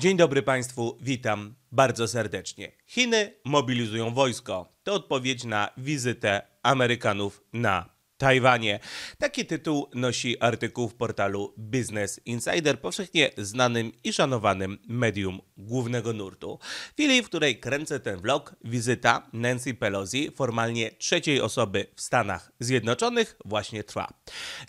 Dzień dobry Państwu, witam bardzo serdecznie. Chiny mobilizują wojsko. To odpowiedź na wizytę Amerykanów na Tajwanie. Taki tytuł nosi artykuł w portalu Business Insider, powszechnie znanym i szanowanym medium głównego nurtu. W chwili, w której kręcę ten vlog, wizyta Nancy Pelosi, formalnie trzeciej osoby w Stanach Zjednoczonych, właśnie trwa.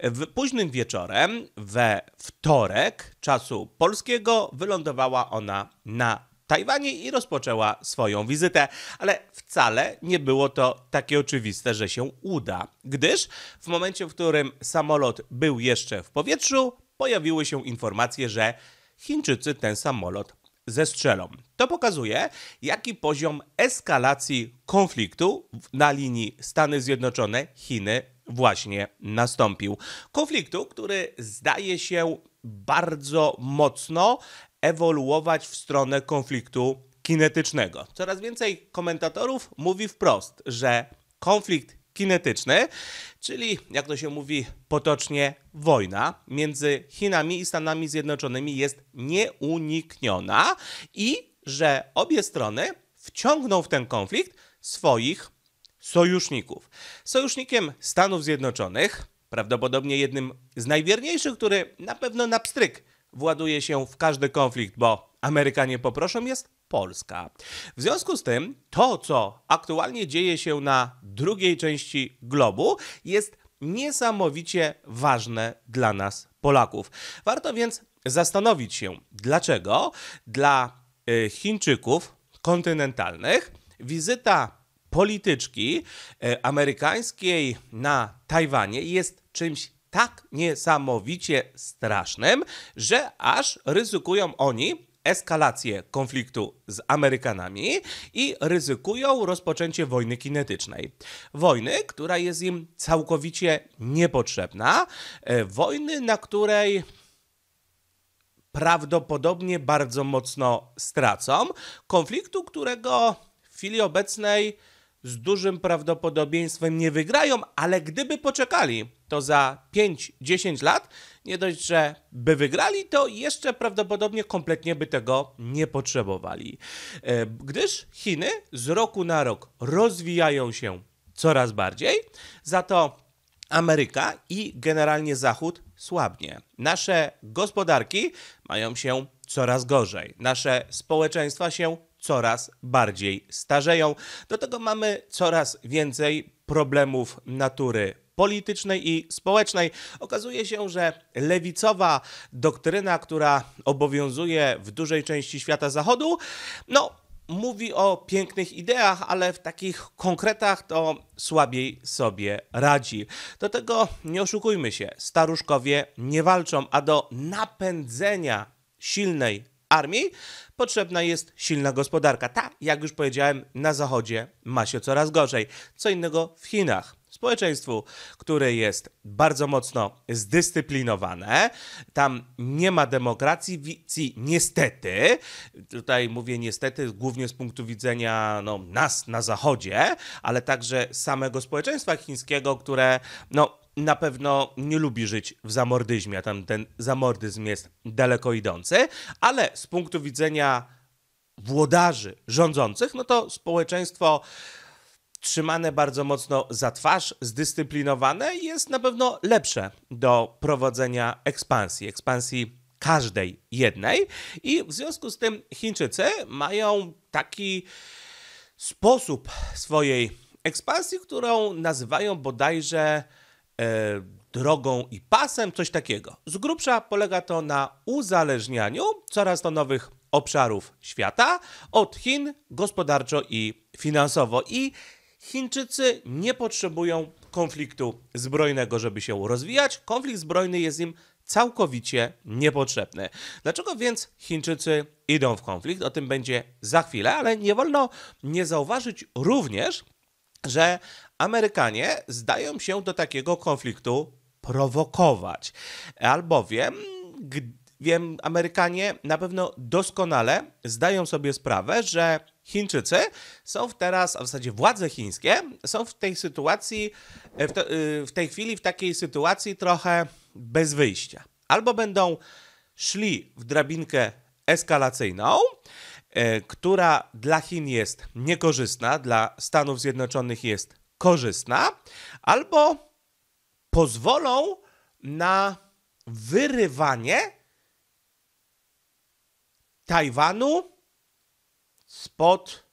W późnym wieczorem, we wtorek czasu polskiego, wylądowała ona na Tajwanie i rozpoczęła swoją wizytę, ale wcale nie było to takie oczywiste, że się uda, gdyż w momencie, w którym samolot był jeszcze w powietrzu, pojawiły się informacje, że Chińczycy ten samolot zestrzelą. To pokazuje, jaki poziom eskalacji konfliktu na linii Stany Zjednoczone-Chiny właśnie nastąpił. Konfliktu, który zdaje się bardzo mocno ewoluować w stronę konfliktu kinetycznego. Coraz więcej komentatorów mówi wprost, że konflikt kinetyczny, czyli jak to się mówi potocznie, wojna między Chinami i Stanami Zjednoczonymi jest nieunikniona i że obie strony wciągną w ten konflikt swoich sojuszników. Sojusznikiem Stanów Zjednoczonych, prawdopodobnie jednym z najwierniejszych, który na pewno na pstryk właduje się w każdy konflikt, bo Amerykanie poproszą jest Polska. W związku z tym to, co aktualnie dzieje się na drugiej części globu, jest niesamowicie ważne dla nas, Polaków. Warto więc zastanowić się, dlaczego dla y, Chińczyków kontynentalnych wizyta polityczki y, amerykańskiej na Tajwanie jest czymś tak niesamowicie strasznym, że aż ryzykują oni eskalację konfliktu z Amerykanami i ryzykują rozpoczęcie wojny kinetycznej. Wojny, która jest im całkowicie niepotrzebna, e, wojny, na której prawdopodobnie bardzo mocno stracą, konfliktu, którego w chwili obecnej z dużym prawdopodobieństwem nie wygrają, ale gdyby poczekali, to za 5-10 lat nie dość, że by wygrali, to jeszcze prawdopodobnie kompletnie by tego nie potrzebowali. E, gdyż Chiny z roku na rok rozwijają się coraz bardziej, za to Ameryka i generalnie Zachód słabnie. Nasze gospodarki mają się coraz gorzej, nasze społeczeństwa się coraz bardziej starzeją. Do tego mamy coraz więcej problemów natury politycznej i społecznej. Okazuje się, że lewicowa doktryna, która obowiązuje w dużej części świata zachodu, no mówi o pięknych ideach, ale w takich konkretach to słabiej sobie radzi. Do tego nie oszukujmy się, staruszkowie nie walczą, a do napędzenia silnej armii potrzebna jest silna gospodarka. Ta, jak już powiedziałem, na Zachodzie ma się coraz gorzej. Co innego w Chinach społeczeństwu, które jest bardzo mocno zdyscyplinowane. Tam nie ma demokracji, niestety, tutaj mówię niestety głównie z punktu widzenia no, nas na Zachodzie, ale także samego społeczeństwa chińskiego, które no, na pewno nie lubi żyć w zamordyzmie, a tam ten zamordyzm jest daleko idący, ale z punktu widzenia włodarzy rządzących, no to społeczeństwo trzymane bardzo mocno za twarz, zdyscyplinowane jest na pewno lepsze do prowadzenia ekspansji, ekspansji każdej jednej i w związku z tym Chińczycy mają taki sposób swojej ekspansji, którą nazywają bodajże E, drogą i pasem, coś takiego. Z grubsza polega to na uzależnianiu coraz to nowych obszarów świata od Chin gospodarczo i finansowo. I Chińczycy nie potrzebują konfliktu zbrojnego, żeby się rozwijać. Konflikt zbrojny jest im całkowicie niepotrzebny. Dlaczego więc Chińczycy idą w konflikt? O tym będzie za chwilę, ale nie wolno nie zauważyć również, że Amerykanie zdają się do takiego konfliktu prowokować, albowiem wiem, Amerykanie na pewno doskonale zdają sobie sprawę, że Chińczycy są teraz, a w zasadzie władze chińskie są w tej sytuacji, e, w, e, w tej chwili w takiej sytuacji trochę bez wyjścia. Albo będą szli w drabinkę eskalacyjną, e, która dla Chin jest niekorzystna, dla Stanów Zjednoczonych jest korzystna, albo pozwolą na wyrywanie Tajwanu spod,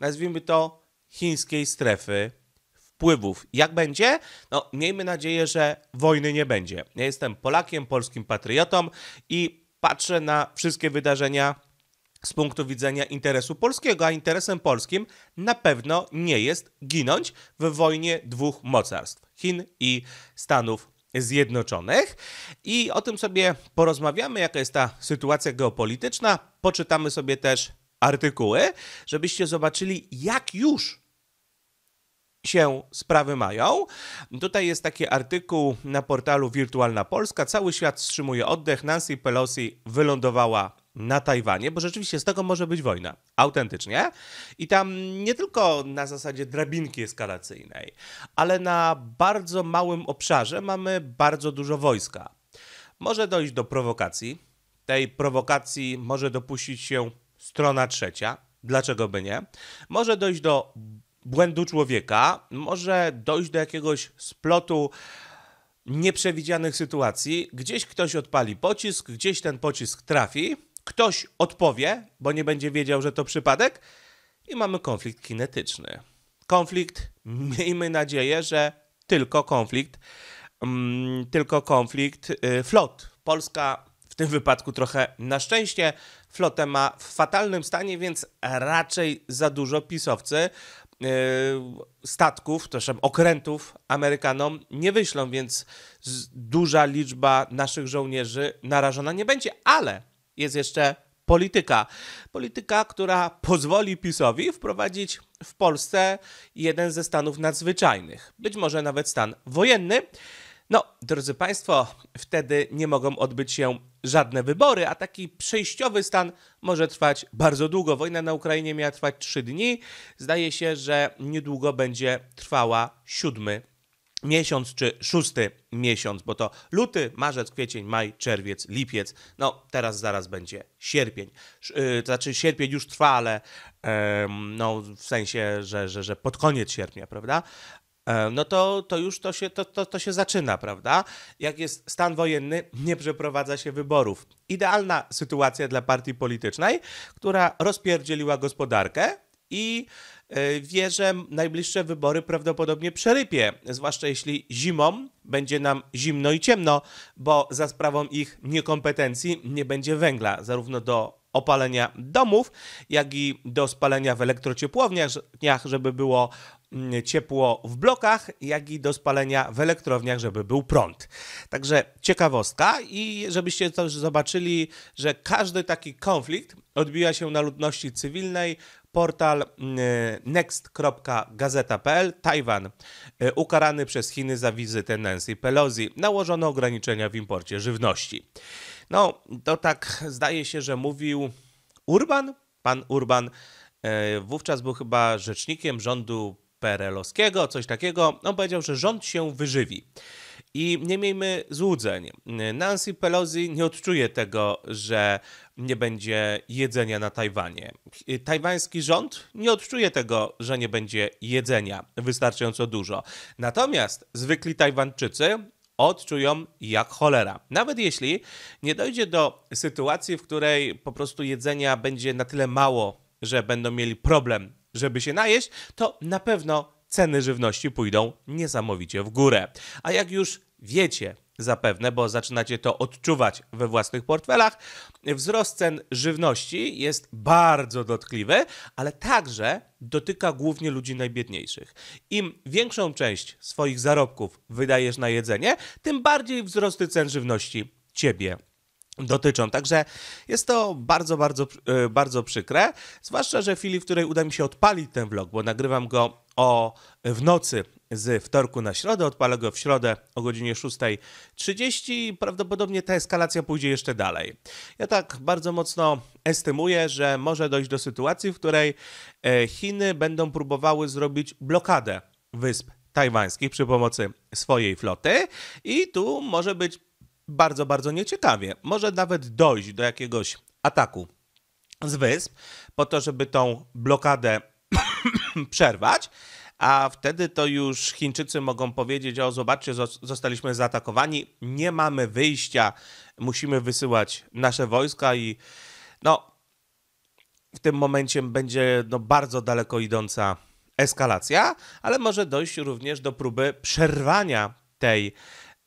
nazwijmy to, chińskiej strefy wpływów. Jak będzie? No, miejmy nadzieję, że wojny nie będzie. Ja jestem Polakiem, polskim patriotą i patrzę na wszystkie wydarzenia z punktu widzenia interesu polskiego, a interesem polskim na pewno nie jest ginąć w wojnie dwóch mocarstw Chin i Stanów Zjednoczonych. I o tym sobie porozmawiamy, jaka jest ta sytuacja geopolityczna. Poczytamy sobie też artykuły, żebyście zobaczyli, jak już się sprawy mają. Tutaj jest taki artykuł na portalu Wirtualna Polska. Cały świat wstrzymuje oddech. Nancy Pelosi wylądowała na Tajwanie, bo rzeczywiście z tego może być wojna, autentycznie. I tam nie tylko na zasadzie drabinki eskalacyjnej, ale na bardzo małym obszarze mamy bardzo dużo wojska. Może dojść do prowokacji. Tej prowokacji może dopuścić się strona trzecia. Dlaczego by nie? Może dojść do błędu człowieka, może dojść do jakiegoś splotu nieprzewidzianych sytuacji. Gdzieś ktoś odpali pocisk, gdzieś ten pocisk trafi ktoś odpowie, bo nie będzie wiedział, że to przypadek, i mamy konflikt kinetyczny. Konflikt, miejmy nadzieję, że tylko konflikt, mm, tylko konflikt y, flot. Polska w tym wypadku trochę na szczęście flotę ma w fatalnym stanie, więc raczej za dużo pisowcy y, statków, też okrętów Amerykanom nie wyślą, więc duża liczba naszych żołnierzy narażona nie będzie, ale jest jeszcze polityka. Polityka, która pozwoli PiSowi wprowadzić w Polsce jeden ze stanów nadzwyczajnych, być może nawet stan wojenny. No, drodzy Państwo, wtedy nie mogą odbyć się żadne wybory, a taki przejściowy stan może trwać bardzo długo. Wojna na Ukrainie miała trwać trzy dni. Zdaje się, że niedługo będzie trwała siódmy miesiąc czy szósty miesiąc, bo to luty, marzec, kwiecień, maj, czerwiec, lipiec. No teraz zaraz będzie sierpień. Yy, to znaczy sierpień już trwa, ale yy, no w sensie, że, że, że pod koniec sierpnia, prawda? E, no to, to już to się, to, to, to się zaczyna, prawda? Jak jest stan wojenny, nie przeprowadza się wyborów. Idealna sytuacja dla partii politycznej, która rozpierdzieliła gospodarkę i E, wie, że najbliższe wybory prawdopodobnie przerypie, zwłaszcza jeśli zimą będzie nam zimno i ciemno, bo za sprawą ich niekompetencji nie będzie węgla, zarówno do opalenia domów, jak i do spalenia w elektrociepłowniach, żeby było mm, ciepło w blokach, jak i do spalenia w elektrowniach, żeby był prąd. Także ciekawostka i żebyście też zobaczyli, że każdy taki konflikt odbija się na ludności cywilnej, portal y, next.gazeta.pl Tajwan y, ukarany przez Chiny za wizytę Nancy Pelosi. Nałożono ograniczenia w imporcie żywności. No, to tak zdaje się, że mówił Urban, pan Urban. Y, wówczas był chyba rzecznikiem rządu Perelowskiego, coś takiego. On powiedział, że rząd się wyżywi. I nie miejmy złudzeń. Nancy Pelosi nie odczuje tego, że nie będzie jedzenia na Tajwanie. Tajwański rząd nie odczuje tego, że nie będzie jedzenia wystarczająco dużo. Natomiast zwykli Tajwanczycy odczują jak cholera. Nawet jeśli nie dojdzie do sytuacji, w której po prostu jedzenia będzie na tyle mało, że będą mieli problem, żeby się najeść, to na pewno ceny żywności pójdą niesamowicie w górę. A jak już wiecie, zapewne, bo zaczynacie to odczuwać we własnych portfelach. Wzrost cen żywności jest bardzo dotkliwy, ale także dotyka głównie ludzi najbiedniejszych. Im większą część swoich zarobków wydajesz na jedzenie, tym bardziej wzrosty cen żywności ciebie dotyczą. Także jest to bardzo, bardzo, e, bardzo przykre, zwłaszcza, że w chwili, w której uda mi się odpalić ten vlog, bo nagrywam go o, w nocy z wtorku na środę, odpalę go w środę o godzinie 6.30. Prawdopodobnie ta eskalacja pójdzie jeszcze dalej. Ja tak bardzo mocno estymuję, że może dojść do sytuacji, w której e, Chiny będą próbowały zrobić blokadę wysp tajwańskich przy pomocy swojej floty i tu może być bardzo, bardzo nieciekawie. Może nawet dojść do jakiegoś ataku z wysp, po to, żeby tą blokadę przerwać, a wtedy to już Chińczycy mogą powiedzieć: O, zobaczcie, zostaliśmy zaatakowani, nie mamy wyjścia, musimy wysyłać nasze wojska i no. W tym momencie będzie no, bardzo daleko idąca eskalacja, ale może dojść również do próby przerwania tej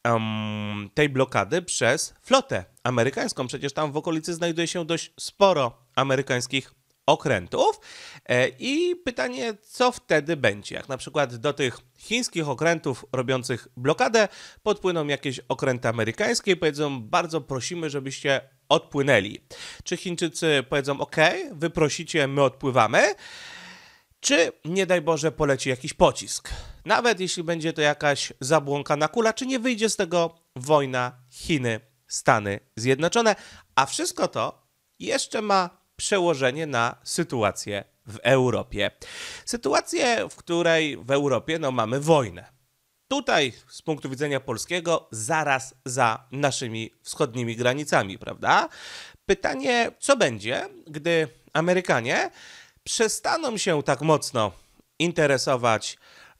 um, tej blokady przez flotę amerykańską. Przecież tam w okolicy znajduje się dość sporo amerykańskich okrętów. E, I pytanie, co wtedy będzie? Jak na przykład do tych chińskich okrętów robiących blokadę podpłyną jakieś okręty amerykańskie i powiedzą: Bardzo prosimy, żebyście odpłynęli. Czy Chińczycy powiedzą: OK, wy my odpływamy? czy nie daj Boże poleci jakiś pocisk. Nawet jeśli będzie to jakaś zabłąkana kula, czy nie wyjdzie z tego wojna Chiny, Stany Zjednoczone, a wszystko to jeszcze ma przełożenie na sytuację w Europie. Sytuację, w której w Europie no, mamy wojnę. Tutaj, z punktu widzenia polskiego, zaraz za naszymi wschodnimi granicami, prawda? Pytanie, co będzie, gdy Amerykanie przestaną się tak mocno interesować,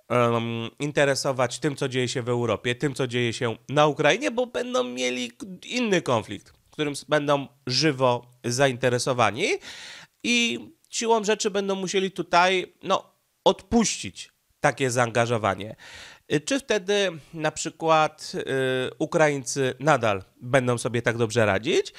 um, interesować tym, co dzieje się w Europie, tym, co dzieje się na Ukrainie, bo będą mieli inny konflikt, którym będą żywo zainteresowani i siłą rzeczy będą musieli tutaj no, odpuścić takie zaangażowanie. Y, czy wtedy na przykład y, Ukraińcy nadal będą sobie tak dobrze radzić?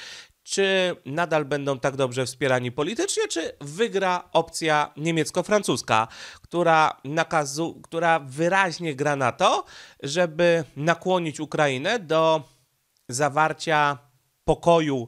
czy nadal będą tak dobrze wspierani politycznie, czy wygra opcja niemiecko-francuska, która, nakazu, która wyraźnie gra na to, żeby nakłonić Ukrainę do zawarcia pokoju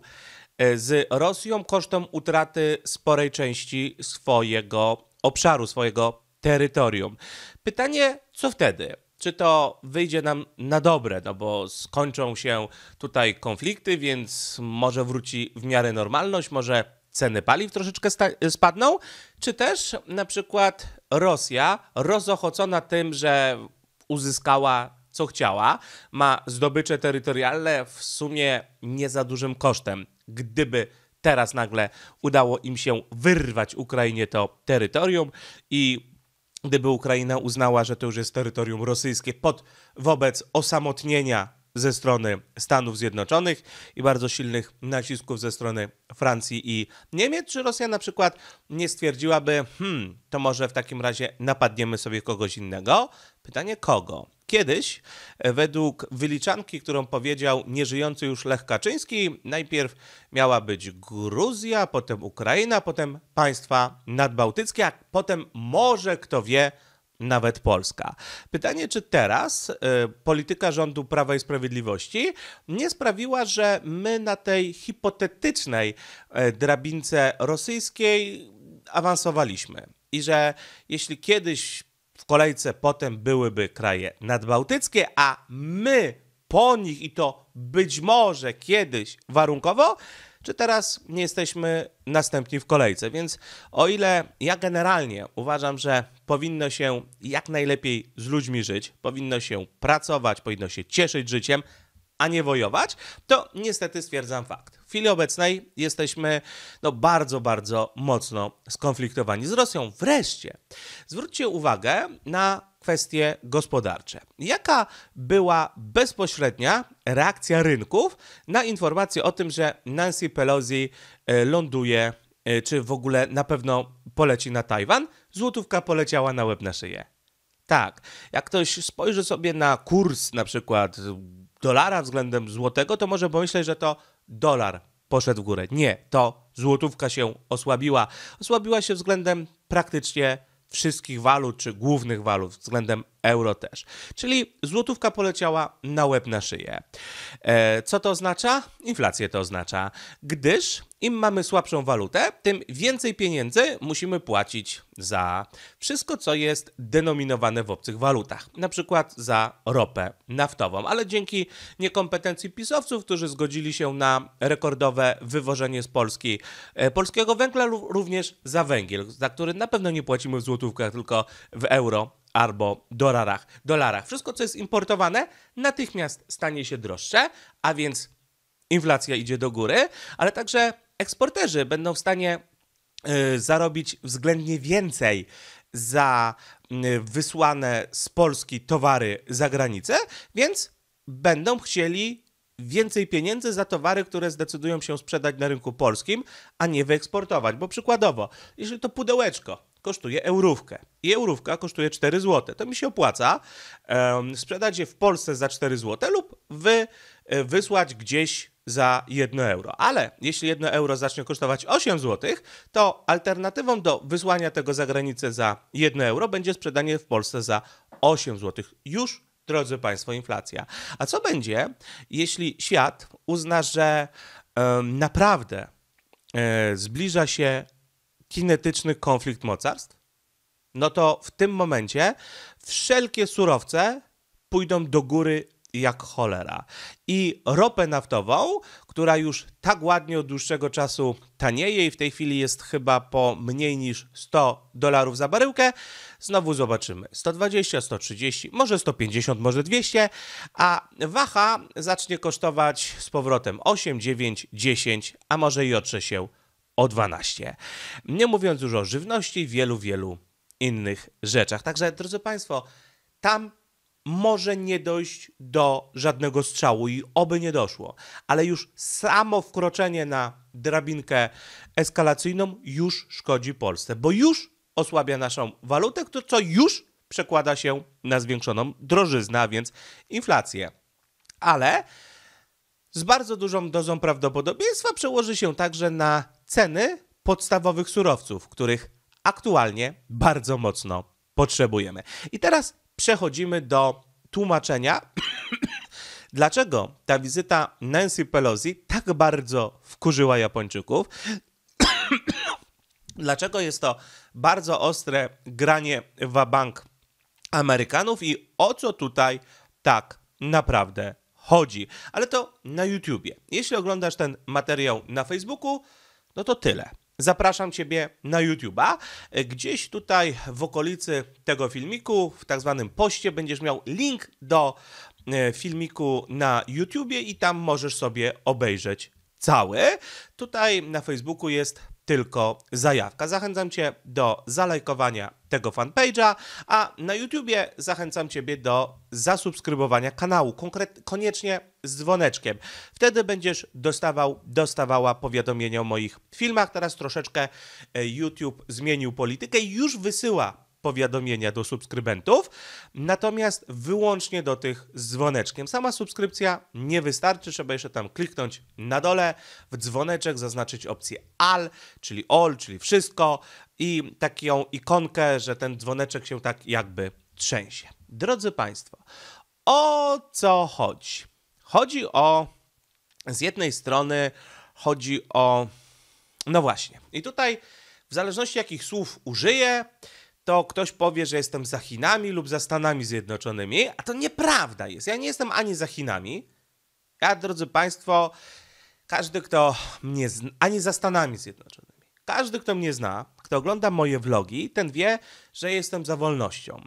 e, z Rosją kosztem utraty sporej części swojego obszaru, swojego terytorium. Pytanie, co wtedy? czy to wyjdzie nam na dobre, no bo skończą się tutaj konflikty, więc może wróci w miarę normalność, może ceny paliw troszeczkę spadną, czy też na przykład Rosja rozochocona tym, że uzyskała co chciała, ma zdobycze terytorialne w sumie nie za dużym kosztem. Gdyby teraz nagle udało im się wyrwać Ukrainie to terytorium i gdyby Ukraina uznała, że to już jest terytorium rosyjskie pod, wobec osamotnienia ze strony Stanów Zjednoczonych i bardzo silnych nacisków ze strony Francji i Niemiec, czy Rosja na przykład nie stwierdziłaby, hmm, to może w takim razie napadniemy sobie kogoś innego? Pytanie kogo? Kiedyś, e, według wyliczanki, którą powiedział nieżyjący już Lech Kaczyński, najpierw miała być Gruzja, potem Ukraina, potem państwa nadbałtyckie, a potem może, kto wie, nawet Polska. Pytanie, czy teraz y, polityka rządu Prawa i Sprawiedliwości nie sprawiła, że my na tej hipotetycznej y, drabince rosyjskiej awansowaliśmy. I że jeśli kiedyś w kolejce potem byłyby kraje nadbałtyckie, a my po nich i to być może kiedyś warunkowo, czy teraz nie jesteśmy następni w kolejce. Więc o ile ja generalnie uważam, że powinno się jak najlepiej z ludźmi żyć, powinno się pracować, powinno się cieszyć życiem, a nie wojować, to niestety stwierdzam fakt. W chwili obecnej jesteśmy no, bardzo, bardzo mocno skonfliktowani z Rosją. Wreszcie zwróćcie uwagę na kwestie gospodarcze. Jaka była bezpośrednia reakcja rynków na informację o tym, że Nancy Pelosi e, ląduje, e, czy w ogóle na pewno poleci na Tajwan? Złotówka poleciała na łeb na szyję. Tak, jak ktoś spojrzy sobie na kurs na przykład dolara względem złotego, to może pomyśleć, że to dolar poszedł w górę. Nie, to złotówka się osłabiła. Osłabiła się względem praktycznie wszystkich walut, czy głównych walut, względem euro też. Czyli złotówka poleciała na łeb na szyję. E, co to oznacza? Inflację to oznacza, gdyż im mamy słabszą walutę, tym więcej pieniędzy musimy płacić za wszystko, co jest denominowane w obcych walutach, na przykład za ropę naftową. Ale dzięki niekompetencji pisowców, którzy zgodzili się na rekordowe wywożenie z Polski e, polskiego węgla, również za węgiel, za który na pewno nie płacimy w złotówkach, tylko w euro albo dolarach. dolarach. Wszystko, co jest importowane, natychmiast stanie się droższe, a więc inflacja idzie do góry, ale także eksporterzy będą w stanie y, zarobić względnie więcej za y, wysłane z Polski towary za granicę, więc będą chcieli więcej pieniędzy za towary, które zdecydują się sprzedać na rynku polskim, a nie wyeksportować. Bo przykładowo, jeśli to pudełeczko kosztuje eurówkę. I eurówka kosztuje 4 zł. To mi się opłaca um, sprzedać je w Polsce za 4 zł lub wy, e, wysłać gdzieś za 1 euro. Ale jeśli 1 euro zacznie kosztować 8 zł, to alternatywą do wysłania tego za granicę za 1 euro będzie sprzedanie w Polsce za 8 zł. Już, drodzy Państwo, inflacja. A co będzie, jeśli świat uzna, że um, naprawdę e, zbliża się kinetyczny konflikt mocarstw, no to w tym momencie wszelkie surowce pójdą do góry jak cholera. I ropę naftową, która już tak ładnie od dłuższego czasu tanieje i w tej chwili jest chyba po mniej niż 100 dolarów za baryłkę, znowu zobaczymy. 120, 130, może 150, może 200, a waha zacznie kosztować z powrotem 8, 9, 10, a może i otrze się o 12. Nie mówiąc już o żywności i wielu, wielu innych rzeczach. Także, drodzy Państwo, tam może nie dojść do żadnego strzału i oby nie doszło, ale już samo wkroczenie na drabinkę eskalacyjną już szkodzi Polsce, bo już osłabia naszą walutę, co już przekłada się na zwiększoną drożyznę, a więc inflację. Ale z bardzo dużą dozą prawdopodobieństwa przełoży się także na ceny podstawowych surowców, których aktualnie bardzo mocno potrzebujemy. I teraz przechodzimy do tłumaczenia, dlaczego ta wizyta Nancy Pelosi tak bardzo wkurzyła Japończyków. dlaczego jest to bardzo ostre granie w bank Amerykanów i o co tutaj tak naprawdę chodzi. Ale to na YouTubie. Jeśli oglądasz ten materiał na Facebooku, no to tyle. Zapraszam Ciebie na YouTube'a. Gdzieś tutaj w okolicy tego filmiku, w tak zwanym poście, będziesz miał link do e, filmiku na YouTubie i tam możesz sobie obejrzeć cały. Tutaj na Facebooku jest tylko zajawka. Zachęcam Cię do zalajkowania tego fanpage'a, a na YouTubie zachęcam Ciebie do zasubskrybowania kanału, konkret, koniecznie z dzwoneczkiem. Wtedy będziesz dostawał, dostawała powiadomienia o moich filmach. Teraz troszeczkę e, YouTube zmienił politykę i już wysyła powiadomienia do subskrybentów, natomiast wyłącznie do tych z dzwoneczkiem. Sama subskrypcja nie wystarczy, trzeba jeszcze tam kliknąć na dole w dzwoneczek, zaznaczyć opcję AL, czyli ALL, czyli wszystko i taką ikonkę, że ten dzwoneczek się tak jakby trzęsie. Drodzy Państwo, o co chodzi? Chodzi o, z jednej strony, chodzi o, no właśnie, i tutaj w zależności jakich słów użyję, to ktoś powie, że jestem za Chinami lub za Stanami Zjednoczonymi, a to nieprawda jest. Ja nie jestem ani za Chinami. Ja, drodzy Państwo, każdy, kto mnie zna, ani za Stanami Zjednoczonymi, każdy, kto mnie zna, kto ogląda moje vlogi, ten wie, że jestem za wolnością.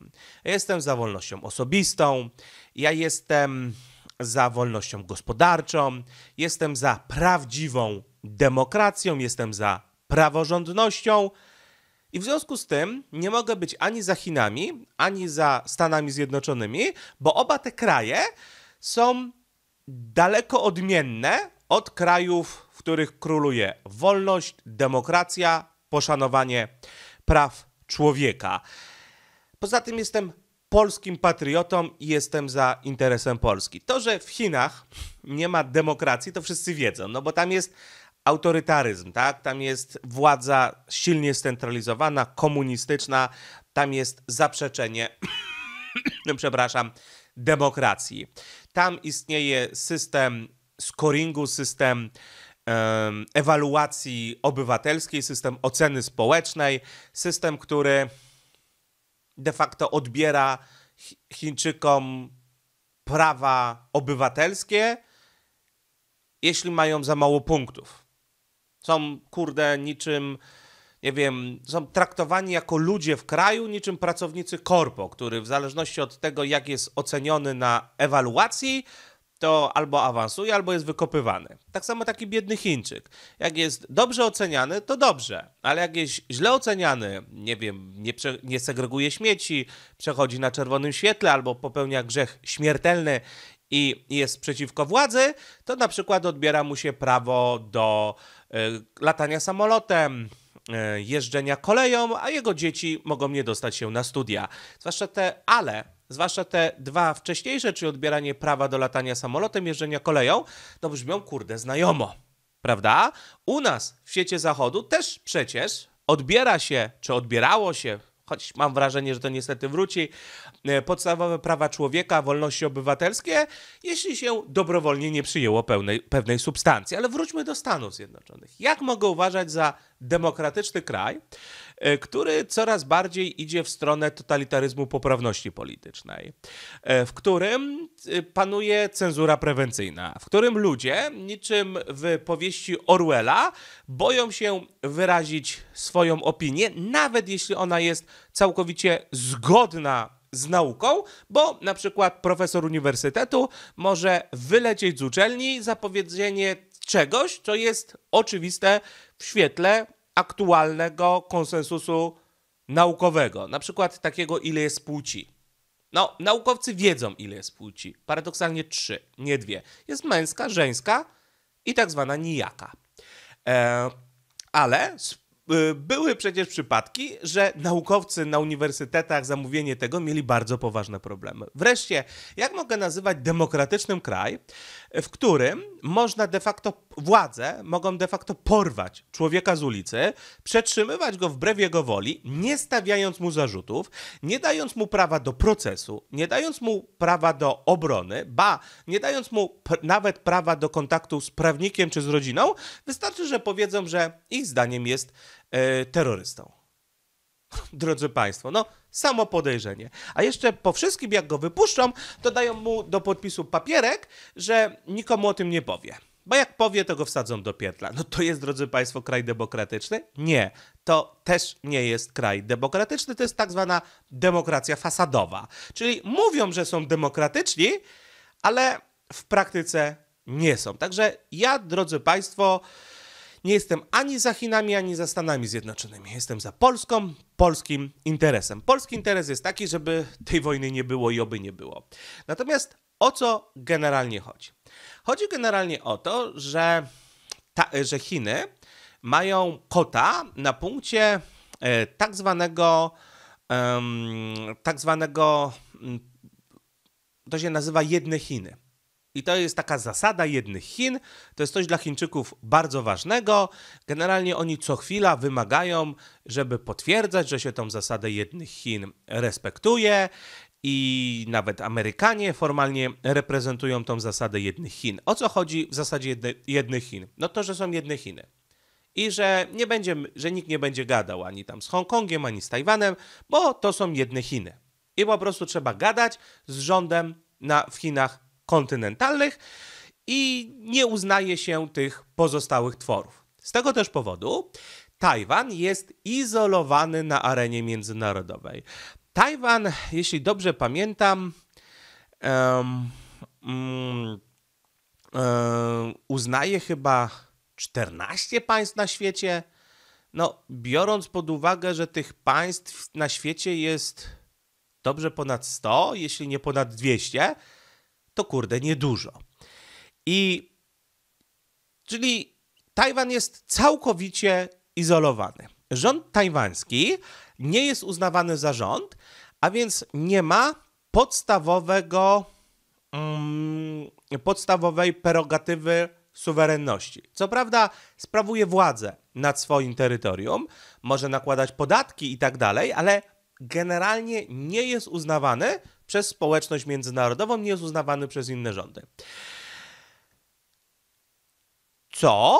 Jestem za wolnością osobistą, ja jestem za wolnością gospodarczą, jestem za prawdziwą demokracją, jestem za praworządnością i w związku z tym nie mogę być ani za Chinami, ani za Stanami Zjednoczonymi, bo oba te kraje są daleko odmienne od krajów, w których króluje wolność, demokracja, poszanowanie praw człowieka. Poza tym jestem polskim patriotą i jestem za interesem Polski. To, że w Chinach nie ma demokracji, to wszyscy wiedzą, no bo tam jest autorytaryzm, tak? Tam jest władza silnie scentralizowana, komunistyczna, tam jest zaprzeczenie, przepraszam, demokracji. Tam istnieje system scoringu, system um, ewaluacji obywatelskiej, system oceny społecznej, system, który de facto odbiera Chińczykom prawa obywatelskie, jeśli mają za mało punktów. Są, kurde, niczym, nie wiem, są traktowani jako ludzie w kraju, niczym pracownicy korpo, który w zależności od tego, jak jest oceniony na ewaluacji, to albo awansuje, albo jest wykopywany. Tak samo taki biedny Chińczyk. Jak jest dobrze oceniany, to dobrze, ale jak jest źle oceniany, nie wiem, nie, prze, nie segreguje śmieci, przechodzi na czerwonym świetle albo popełnia grzech śmiertelny i jest przeciwko władzy, to na przykład odbiera mu się prawo do E, latania samolotem, e, jeżdżenia koleją, a jego dzieci mogą nie dostać się na studia. Zwłaszcza te ale, zwłaszcza te dwa wcześniejsze, czyli odbieranie prawa do latania samolotem, jeżdżenia koleją, no brzmią kurde znajomo, prawda? U nas w świecie zachodu też przecież odbiera się, czy odbierało się, choć mam wrażenie, że to niestety wróci, E, podstawowe prawa człowieka, wolności obywatelskie, jeśli się dobrowolnie nie przyjęło pełnej, pewnej substancji. Ale wróćmy do Stanów Zjednoczonych. Jak mogę uważać za demokratyczny kraj, e, który coraz bardziej idzie w stronę totalitaryzmu poprawności politycznej, e, w którym panuje cenzura prewencyjna, w którym ludzie, niczym w powieści Orwella, boją się wyrazić swoją opinię, nawet jeśli ona jest całkowicie zgodna z nauką, bo na przykład profesor uniwersytetu może wylecieć z uczelni za powiedzenie czegoś, co jest oczywiste w świetle aktualnego konsensusu naukowego, na przykład takiego, ile jest płci. No, naukowcy wiedzą, ile jest płci. Paradoksalnie trzy, nie dwie. Jest męska, żeńska i tak zwana nijaka. E, ale z Y, były przecież przypadki, że naukowcy na uniwersytetach zamówienie tego mieli bardzo poważne problemy. Wreszcie, jak mogę nazywać demokratycznym kraj, w którym można de facto, władze mogą de facto porwać człowieka z ulicy, przetrzymywać go wbrew jego woli, nie stawiając mu zarzutów, nie dając mu prawa do procesu, nie dając mu prawa do obrony, ba, nie dając mu pr nawet prawa do kontaktu z prawnikiem czy z rodziną, wystarczy, że powiedzą, że ich zdaniem jest yy, terrorystą. Drodzy Państwo, no samo podejrzenie. A jeszcze po wszystkim, jak go wypuszczą, to dają mu do podpisu papierek, że nikomu o tym nie powie. Bo jak powie, to go wsadzą do pietla. No to jest, drodzy Państwo, kraj demokratyczny? Nie, to też nie jest kraj demokratyczny, to jest tak zwana demokracja fasadowa. Czyli mówią, że są demokratyczni, ale w praktyce nie są. Także ja, drodzy Państwo, nie jestem ani za Chinami, ani za Stanami Zjednoczonymi. Jestem za Polską, polskim interesem. Polski interes jest taki, żeby tej wojny nie było i oby nie było. Natomiast o co generalnie chodzi? Chodzi generalnie o to, że, ta, że Chiny mają kota na punkcie e, tak zwanego tak zwanego mm, to się nazywa jedne Chiny. I to jest taka zasada jednych Chin. To jest coś dla Chińczyków bardzo ważnego. Generalnie oni co chwila wymagają, żeby potwierdzać, że się tą zasadę jednych Chin respektuje. I nawet Amerykanie formalnie reprezentują tą zasadę jednych Chin. O co chodzi w zasadzie jedne, jednych Chin? No to, że są jedne Chiny i że, nie będzie, że nikt nie będzie gadał ani tam z Hongkongiem, ani z Tajwanem, bo to są jedne Chiny. I po prostu trzeba gadać z rządem na, w Chinach kontynentalnych i nie uznaje się tych pozostałych tworów. Z tego też powodu Tajwan jest izolowany na arenie międzynarodowej. Tajwan, jeśli dobrze pamiętam, um, um, uznaje chyba 14 państw na świecie. No, biorąc pod uwagę, że tych państw na świecie jest dobrze ponad 100, jeśli nie ponad 200, to kurde niedużo. I czyli Tajwan jest całkowicie izolowany. Rząd tajwański nie jest uznawany za rząd, a więc nie ma podstawowego, mm, podstawowej prerogatywy suwerenności. Co prawda, sprawuje władzę nad swoim terytorium, może nakładać podatki i tak dalej, ale generalnie nie jest uznawany przez społeczność międzynarodową, nie jest uznawany przez inne rządy. Co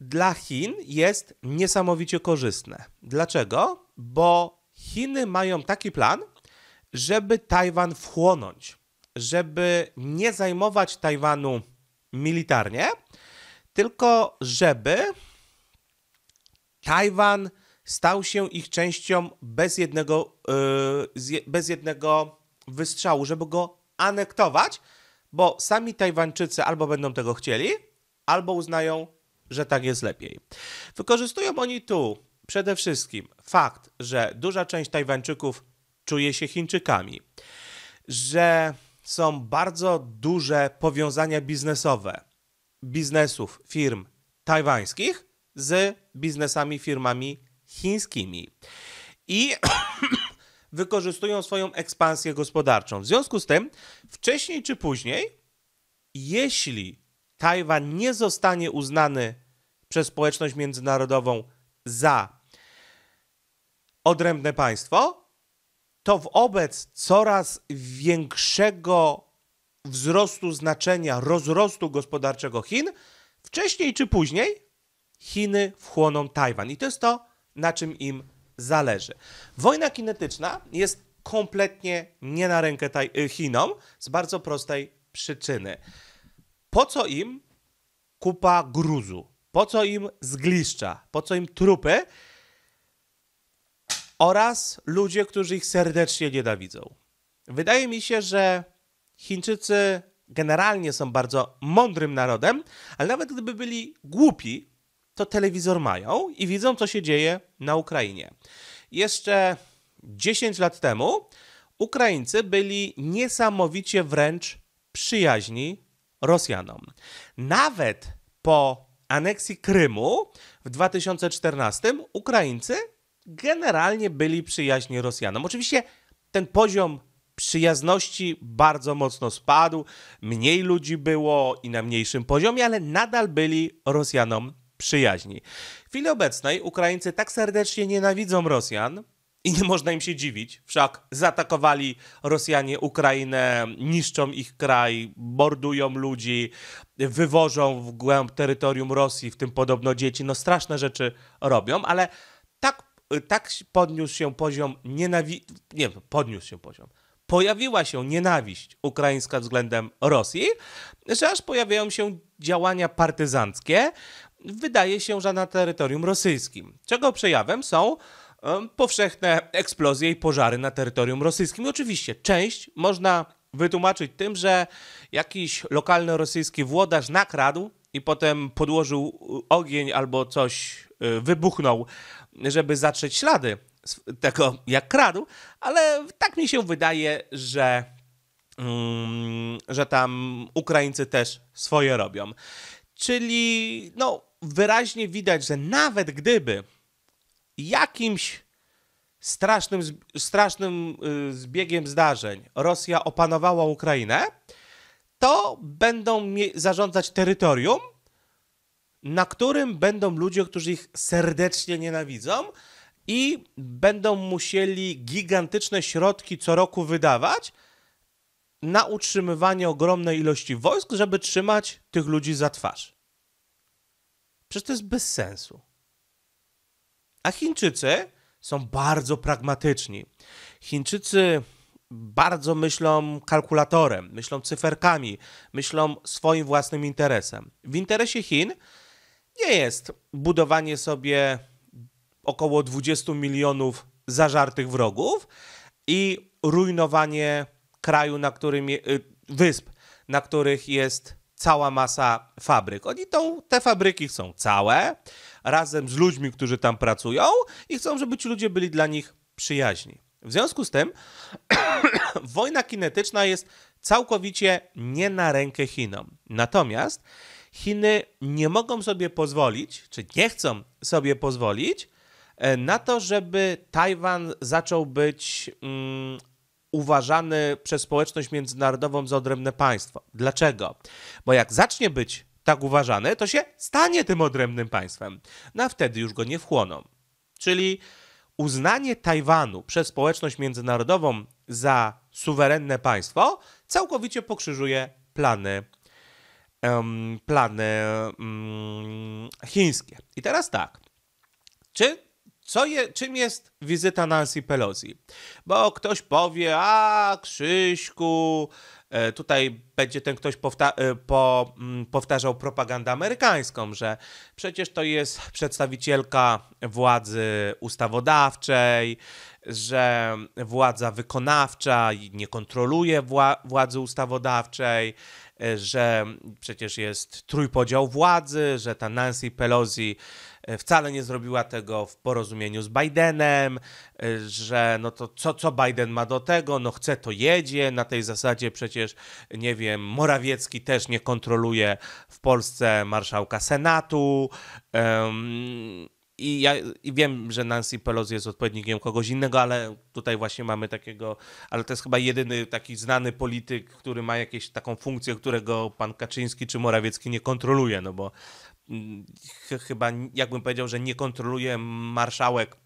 dla Chin jest niesamowicie korzystne. Dlaczego? Bo Chiny mają taki plan, żeby Tajwan wchłonąć, żeby nie zajmować Tajwanu militarnie, tylko żeby Tajwan stał się ich częścią bez jednego, y, bez jednego wystrzału, żeby go anektować, bo sami Tajwańczycy albo będą tego chcieli, albo uznają, że tak jest lepiej. Wykorzystują oni tu przede wszystkim fakt, że duża część Tajwańczyków czuje się Chińczykami, że są bardzo duże powiązania biznesowe biznesów, firm tajwańskich z biznesami, firmami chińskimi. I wykorzystują swoją ekspansję gospodarczą. W związku z tym, wcześniej czy później, jeśli Tajwan nie zostanie uznany przez społeczność międzynarodową za odrębne państwo, to wobec coraz większego wzrostu znaczenia rozrostu gospodarczego Chin, wcześniej czy później Chiny wchłoną Tajwan. I to jest to, na czym im zależy. Wojna kinetyczna jest kompletnie nie na rękę taj- y, Chinom z bardzo prostej przyczyny. Po co im kupa gruzu? Po co im zgliszcza? Po co im trupy? Oraz ludzie, którzy ich serdecznie nienawidzą. Wydaje mi się, że Chińczycy generalnie są bardzo mądrym narodem, ale nawet gdyby byli głupi, to telewizor mają i widzą, co się dzieje na Ukrainie. Jeszcze 10 lat temu Ukraińcy byli niesamowicie wręcz przyjaźni Rosjanom. Nawet po aneksji Krymu w 2014 Ukraińcy generalnie byli przyjaźni Rosjanom. Oczywiście ten poziom przyjazności bardzo mocno spadł, mniej ludzi było i na mniejszym poziomie, ale nadal byli Rosjanom przyjaźni. W chwili obecnej Ukraińcy tak serdecznie nienawidzą Rosjan, i nie można im się dziwić, wszak zaatakowali Rosjanie Ukrainę, niszczą ich kraj, mordują ludzi, wywożą w głęb terytorium Rosji, w tym podobno dzieci. No straszne rzeczy robią, ale tak, tak podniósł się poziom nienawiści. Nie, podniósł się poziom. Pojawiła się nienawiść ukraińska względem Rosji, że aż pojawiają się działania partyzanckie wydaje się, że na terytorium rosyjskim, czego przejawem są powszechne eksplozje i pożary na terytorium rosyjskim. I oczywiście część można wytłumaczyć tym, że jakiś lokalny rosyjski włodarz nakradł i potem podłożył ogień albo coś e, wybuchnął, żeby zatrzeć ślady tego, jak kradł, ale tak mi się wydaje, że, um, że tam Ukraińcy też swoje robią. Czyli no, wyraźnie widać, że nawet gdyby jakimś strasznym, strasznym y, zbiegiem zdarzeń Rosja opanowała Ukrainę, to będą zarządzać terytorium, na którym będą ludzie, którzy ich serdecznie nienawidzą i będą musieli gigantyczne środki co roku wydawać na utrzymywanie ogromnej ilości wojsk, żeby trzymać tych ludzi za twarz. Przecież to jest bez sensu. A Chińczycy są bardzo pragmatyczni. Chińczycy bardzo myślą kalkulatorem, myślą cyferkami, myślą swoim własnym interesem. W interesie Chin nie jest budowanie sobie około 20 milionów zażartych wrogów i rujnowanie kraju, na którym je, y, wysp, na których jest cała masa fabryk. Oni tą, te fabryki chcą całe, razem z ludźmi, którzy tam pracują i chcą, żeby ci ludzie byli dla nich przyjaźni. W związku z tym wojna kinetyczna jest całkowicie nie na rękę Chinom. Natomiast Chiny nie mogą sobie pozwolić, czy nie chcą sobie pozwolić e, na to, żeby Tajwan zaczął być mm, uważany przez społeczność międzynarodową za odrębne państwo. Dlaczego? Bo jak zacznie być tak uważany, to się stanie tym odrębnym państwem. No a wtedy już go nie wchłoną. Czyli uznanie Tajwanu przez społeczność międzynarodową za suwerenne państwo całkowicie pokrzyżuje plany, um, plany um, chińskie. I teraz tak. Czy co je, czym jest wizyta Nancy Pelosi? Bo ktoś powie, a Krzyśku, e, tutaj będzie ten ktoś powta e, po, mm, powtarzał propagandę amerykańską, że przecież to jest przedstawicielka władzy ustawodawczej, że władza wykonawcza nie kontroluje wła władzy ustawodawczej, e, że przecież jest trójpodział władzy, że ta Nancy Pelosi E, wcale nie zrobiła tego w porozumieniu z Bidenem, e, że no to co, co Biden ma do tego, no chce to jedzie, na tej zasadzie przecież, nie wiem, Morawiecki też nie kontroluje w Polsce marszałka Senatu. Um, i ja i wiem, że Nancy Pelosi jest odpowiednikiem kogoś innego, ale tutaj właśnie mamy takiego, ale to jest chyba jedyny taki znany polityk, który ma jakąś taką funkcję, którego pan Kaczyński czy Morawiecki nie kontroluje, no bo chyba, jakbym powiedział, że nie kontroluje marszałek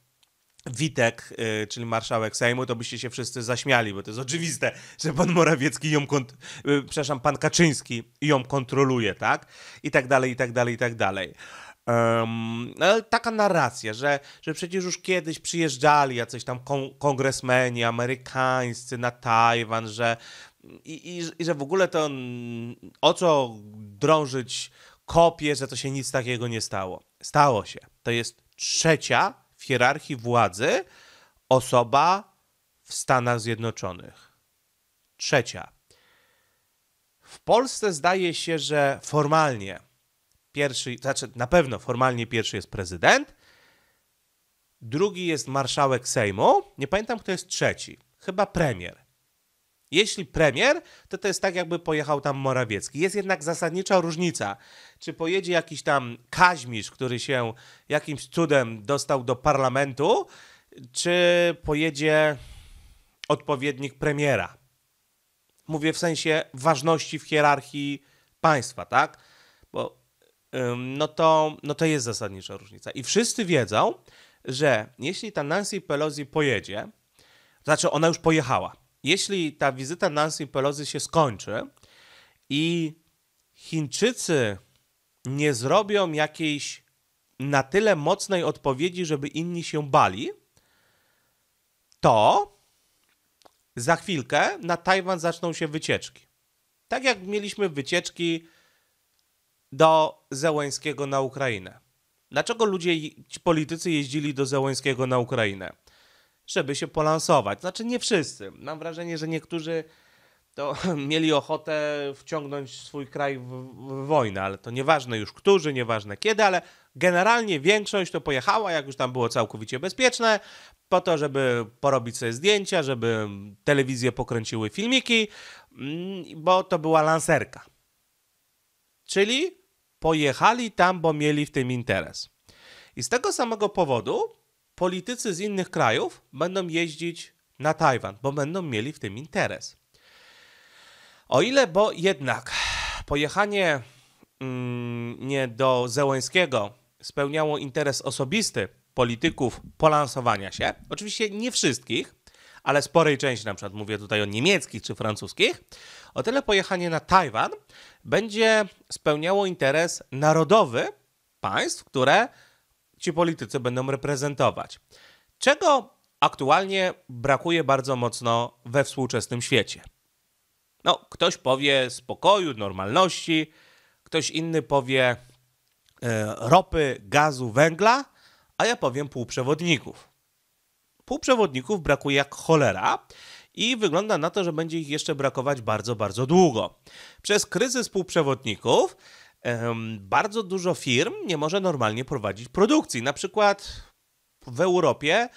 Witek, y, czyli marszałek Sejmu, to byście się wszyscy zaśmiali, bo to jest oczywiste, że pan Morawiecki ją, kont- y, przepraszam, pan Kaczyński ją kontroluje, tak? I tak dalej, i tak dalej, i tak dalej. Um, ale taka narracja, że, że przecież już kiedyś przyjeżdżali jacyś tam kon kongresmeni amerykańscy na Tajwan, że i, i, i że w ogóle to o co drążyć kopie, że to się nic takiego nie stało. Stało się. To jest trzecia w hierarchii władzy osoba w Stanach Zjednoczonych. Trzecia. W Polsce zdaje się, że formalnie pierwszy, znaczy na pewno formalnie pierwszy jest prezydent, drugi jest marszałek Sejmu, nie pamiętam kto jest trzeci, chyba premier. Jeśli premier, to to jest tak, jakby pojechał tam Morawiecki. Jest jednak zasadnicza różnica. Czy pojedzie jakiś tam Kaźmisz, który się jakimś cudem dostał do parlamentu, czy pojedzie odpowiednik premiera. Mówię w sensie ważności w hierarchii państwa, tak? Bo ym, no, to, no to jest zasadnicza różnica. I wszyscy wiedzą, że jeśli ta Nancy Pelosi pojedzie, to znaczy ona już pojechała, jeśli ta wizyta Nancy Pelosi się skończy i Chińczycy nie zrobią jakiejś na tyle mocnej odpowiedzi, żeby inni się bali, to za chwilkę na Tajwan zaczną się wycieczki. Tak jak mieliśmy wycieczki do Zełańskiego na Ukrainę. Dlaczego ludzie, ci politycy jeździli do Zełańskiego na Ukrainę? żeby się polansować. Znaczy nie wszyscy. Mam wrażenie, że niektórzy to mieli ochotę wciągnąć swój kraj w, w wojnę, ale to nieważne już którzy, nieważne kiedy, ale generalnie większość to pojechała, jak już tam było całkowicie bezpieczne, po to, żeby porobić sobie zdjęcia, żeby telewizje pokręciły filmiki, mm, bo to była lanserka. Czyli pojechali tam, bo mieli w tym interes. I z tego samego powodu politycy z innych krajów będą jeździć na Tajwan, bo będą mieli w tym interes. O ile, bo jednak pojechanie mm, nie do Zełęskiego spełniało interes osobisty polityków polansowania się, oczywiście nie wszystkich, ale sporej części, na przykład mówię tutaj o niemieckich czy francuskich, o tyle pojechanie na Tajwan będzie spełniało interes narodowy państw, które ci politycy będą reprezentować. Czego aktualnie brakuje bardzo mocno we współczesnym świecie? No, ktoś powie spokoju, normalności, ktoś inny powie e, ropy, gazu, węgla, a ja powiem półprzewodników. Półprzewodników brakuje jak cholera i wygląda na to, że będzie ich jeszcze brakować bardzo, bardzo długo. Przez kryzys półprzewodników bardzo dużo firm nie może normalnie prowadzić produkcji. Na przykład w Europie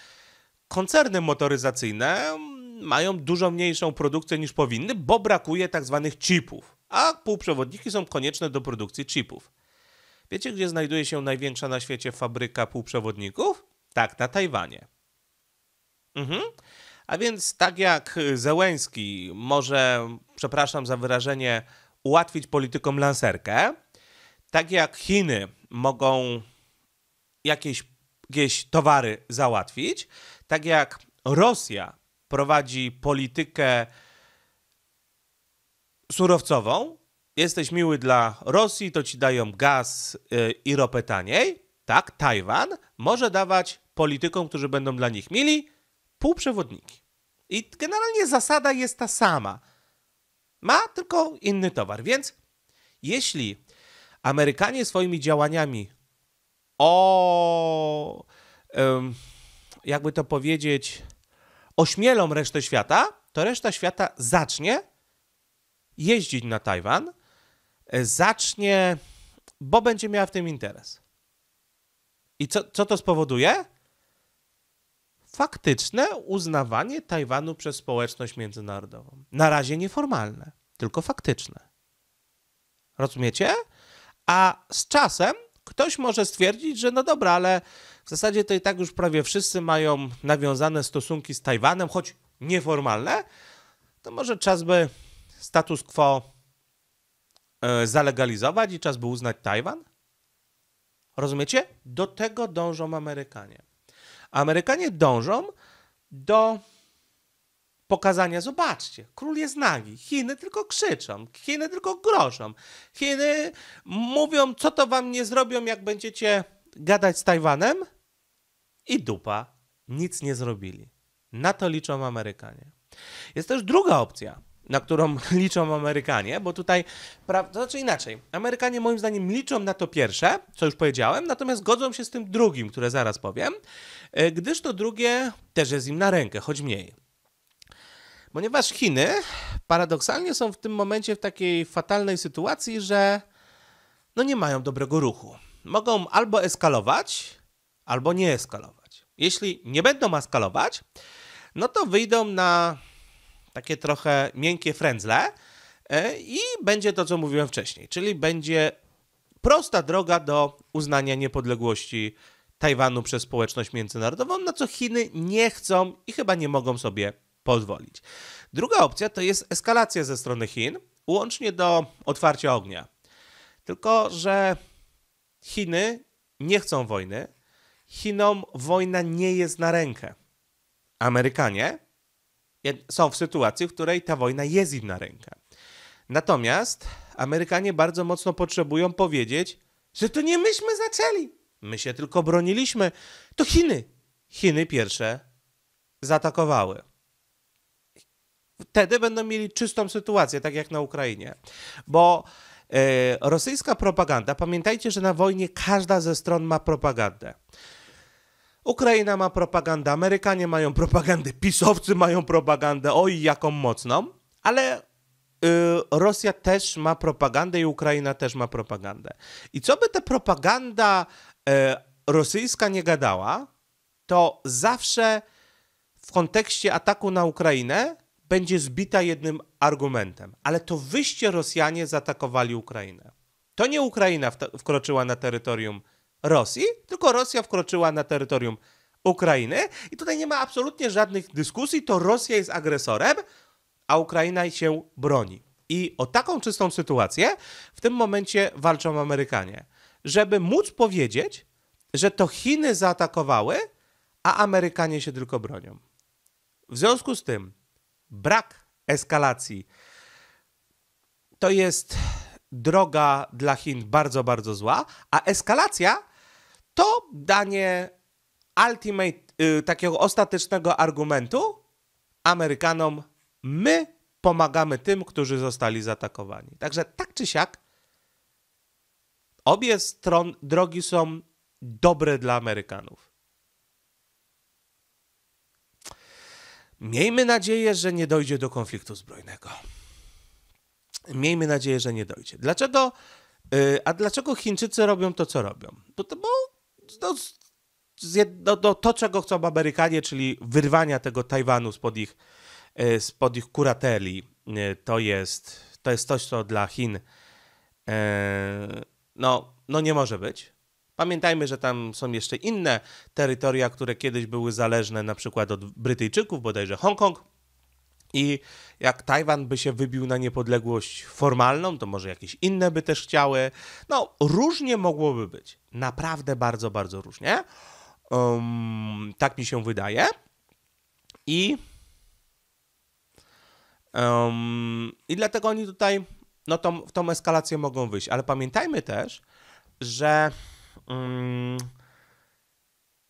koncerny motoryzacyjne mają dużo mniejszą produkcję niż powinny, bo brakuje tak zwanych chipów, a półprzewodniki są konieczne do produkcji chipów. Wiecie, gdzie znajduje się największa na świecie fabryka półprzewodników? Tak, na Tajwanie. Mhm. A więc tak jak Zełęński może, przepraszam za wyrażenie, ułatwić politykom lanserkę, tak jak Chiny mogą jakieś, jakieś towary załatwić, tak jak Rosja prowadzi politykę surowcową, jesteś miły dla Rosji, to ci dają gaz y, i ropę taniej, tak, Tajwan może dawać politykom, którzy będą dla nich mili, półprzewodniki. I generalnie zasada jest ta sama. Ma tylko inny towar, więc jeśli Amerykanie swoimi działaniami o, jakby to powiedzieć, ośmielą resztę świata, to reszta świata zacznie jeździć na Tajwan, e, zacznie, bo będzie miała w tym interes. I co, co to spowoduje? Faktyczne uznawanie Tajwanu przez społeczność międzynarodową. Na razie nieformalne, tylko faktyczne. Rozumiecie? A z czasem ktoś może stwierdzić, że no dobra, ale w zasadzie to i tak już prawie wszyscy mają nawiązane stosunki z Tajwanem, choć nieformalne, to może czas by status quo e, zalegalizować i czas by uznać Tajwan? Rozumiecie? Do tego dążą Amerykanie. Amerykanie dążą do pokazania, zobaczcie, król jest nagi, Chiny tylko krzyczą, Chiny tylko grożą, Chiny mówią, co to wam nie zrobią, jak będziecie gadać z Tajwanem i dupa, nic nie zrobili. Na to liczą Amerykanie. Jest też druga opcja, na którą liczą Amerykanie, bo tutaj, pra... to znaczy inaczej, Amerykanie moim zdaniem liczą na to pierwsze, co już powiedziałem, natomiast godzą się z tym drugim, które zaraz powiem, e, gdyż to drugie też jest im na rękę, choć mniej. Ponieważ Chiny paradoksalnie są w tym momencie w takiej fatalnej sytuacji, że no nie mają dobrego ruchu. Mogą albo eskalować, albo nie eskalować. Jeśli nie będą eskalować, no to wyjdą na takie trochę miękkie frędzle e, i będzie to, co mówiłem wcześniej, czyli będzie prosta droga do uznania niepodległości Tajwanu przez społeczność międzynarodową, na co Chiny nie chcą i chyba nie mogą sobie pozwolić. Druga opcja to jest eskalacja ze strony Chin, łącznie do otwarcia ognia. Tylko, że Chiny nie chcą wojny. Chinom wojna nie jest na rękę. Amerykanie są w sytuacji, w której ta wojna jest im na rękę. Natomiast Amerykanie bardzo mocno potrzebują powiedzieć, że to nie myśmy zaczęli. My się tylko broniliśmy. To Chiny. Chiny pierwsze zaatakowały wtedy będą mieli czystą sytuację, tak jak na Ukrainie. Bo e, rosyjska propaganda, pamiętajcie, że na wojnie każda ze stron ma propagandę. Ukraina ma propagandę, Amerykanie mają propagandę, pisowcy mają propagandę, oj jaką mocną, ale y, Rosja też ma propagandę i Ukraina też ma propagandę. I co by ta propaganda e, rosyjska nie gadała, to zawsze w kontekście ataku na Ukrainę będzie zbita jednym argumentem. Ale to wyście Rosjanie zaatakowali Ukrainę. To nie Ukraina wkroczyła na terytorium Rosji, tylko Rosja wkroczyła na terytorium Ukrainy. I tutaj nie ma absolutnie żadnych dyskusji. To Rosja jest agresorem, a Ukraina się broni. I o taką czystą sytuację w tym momencie walczą Amerykanie. Żeby móc powiedzieć, że to Chiny zaatakowały, a Amerykanie się tylko bronią. W związku z tym brak eskalacji to jest droga dla Chin bardzo, bardzo zła, a eskalacja to danie ultimate, yy, takiego ostatecznego argumentu Amerykanom, my pomagamy tym, którzy zostali zaatakowani. Także tak czy siak, obie stron drogi są dobre dla Amerykanów. Miejmy nadzieję, że nie dojdzie do konfliktu zbrojnego. Miejmy nadzieję, że nie dojdzie. Dlaczego? Y, a dlaczego Chińczycy robią to, co robią? Bo, bo no, no, no, to, czego chcą Amerykanie, czyli wyrwania tego Tajwanu spod ich, y, spod ich kurateli, y, to jest, to jest coś, co dla Chin no, no nie może być. Pamiętajmy, że tam są jeszcze inne terytoria, które kiedyś były zależne na przykład od Brytyjczyków, bodajże Hongkong. I jak Tajwan by się wybił na niepodległość formalną, to może jakieś inne by też chciały. No, różnie mogłoby być. Naprawdę bardzo, bardzo różnie. Um, tak mi się wydaje. I, um, i dlatego oni tutaj no, tą, w tą eskalację mogą wyjść. Ale pamiętajmy też, że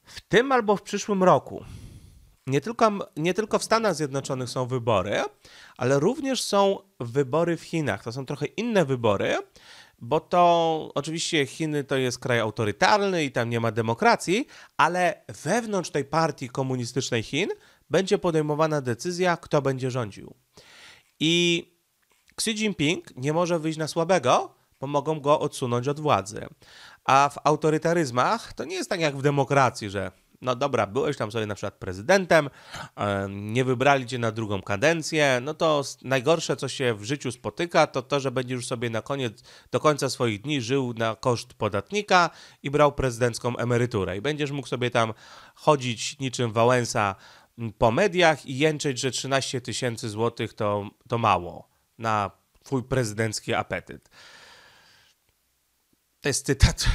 w tym albo w przyszłym roku. Nie tylko, nie tylko w Stanach Zjednoczonych są wybory, ale również są wybory w Chinach. To są trochę inne wybory, bo to oczywiście Chiny to jest kraj autorytarny i tam nie ma demokracji, ale wewnątrz tej partii komunistycznej Chin będzie podejmowana decyzja, kto będzie rządził. I Xi Jinping nie może wyjść na słabego, bo mogą go odsunąć od władzy. A w autorytaryzmach to nie jest tak jak w demokracji, że no dobra, byłeś tam sobie na przykład prezydentem, nie wybrali cię na drugą kadencję, no to najgorsze, co się w życiu spotyka, to to, że będziesz sobie na koniec, do końca swoich dni żył na koszt podatnika i brał prezydencką emeryturę. I będziesz mógł sobie tam chodzić niczym Wałęsa po mediach i jęczeć, że 13 tysięcy złotych to, to mało na twój prezydencki apetyt. To jest cytat,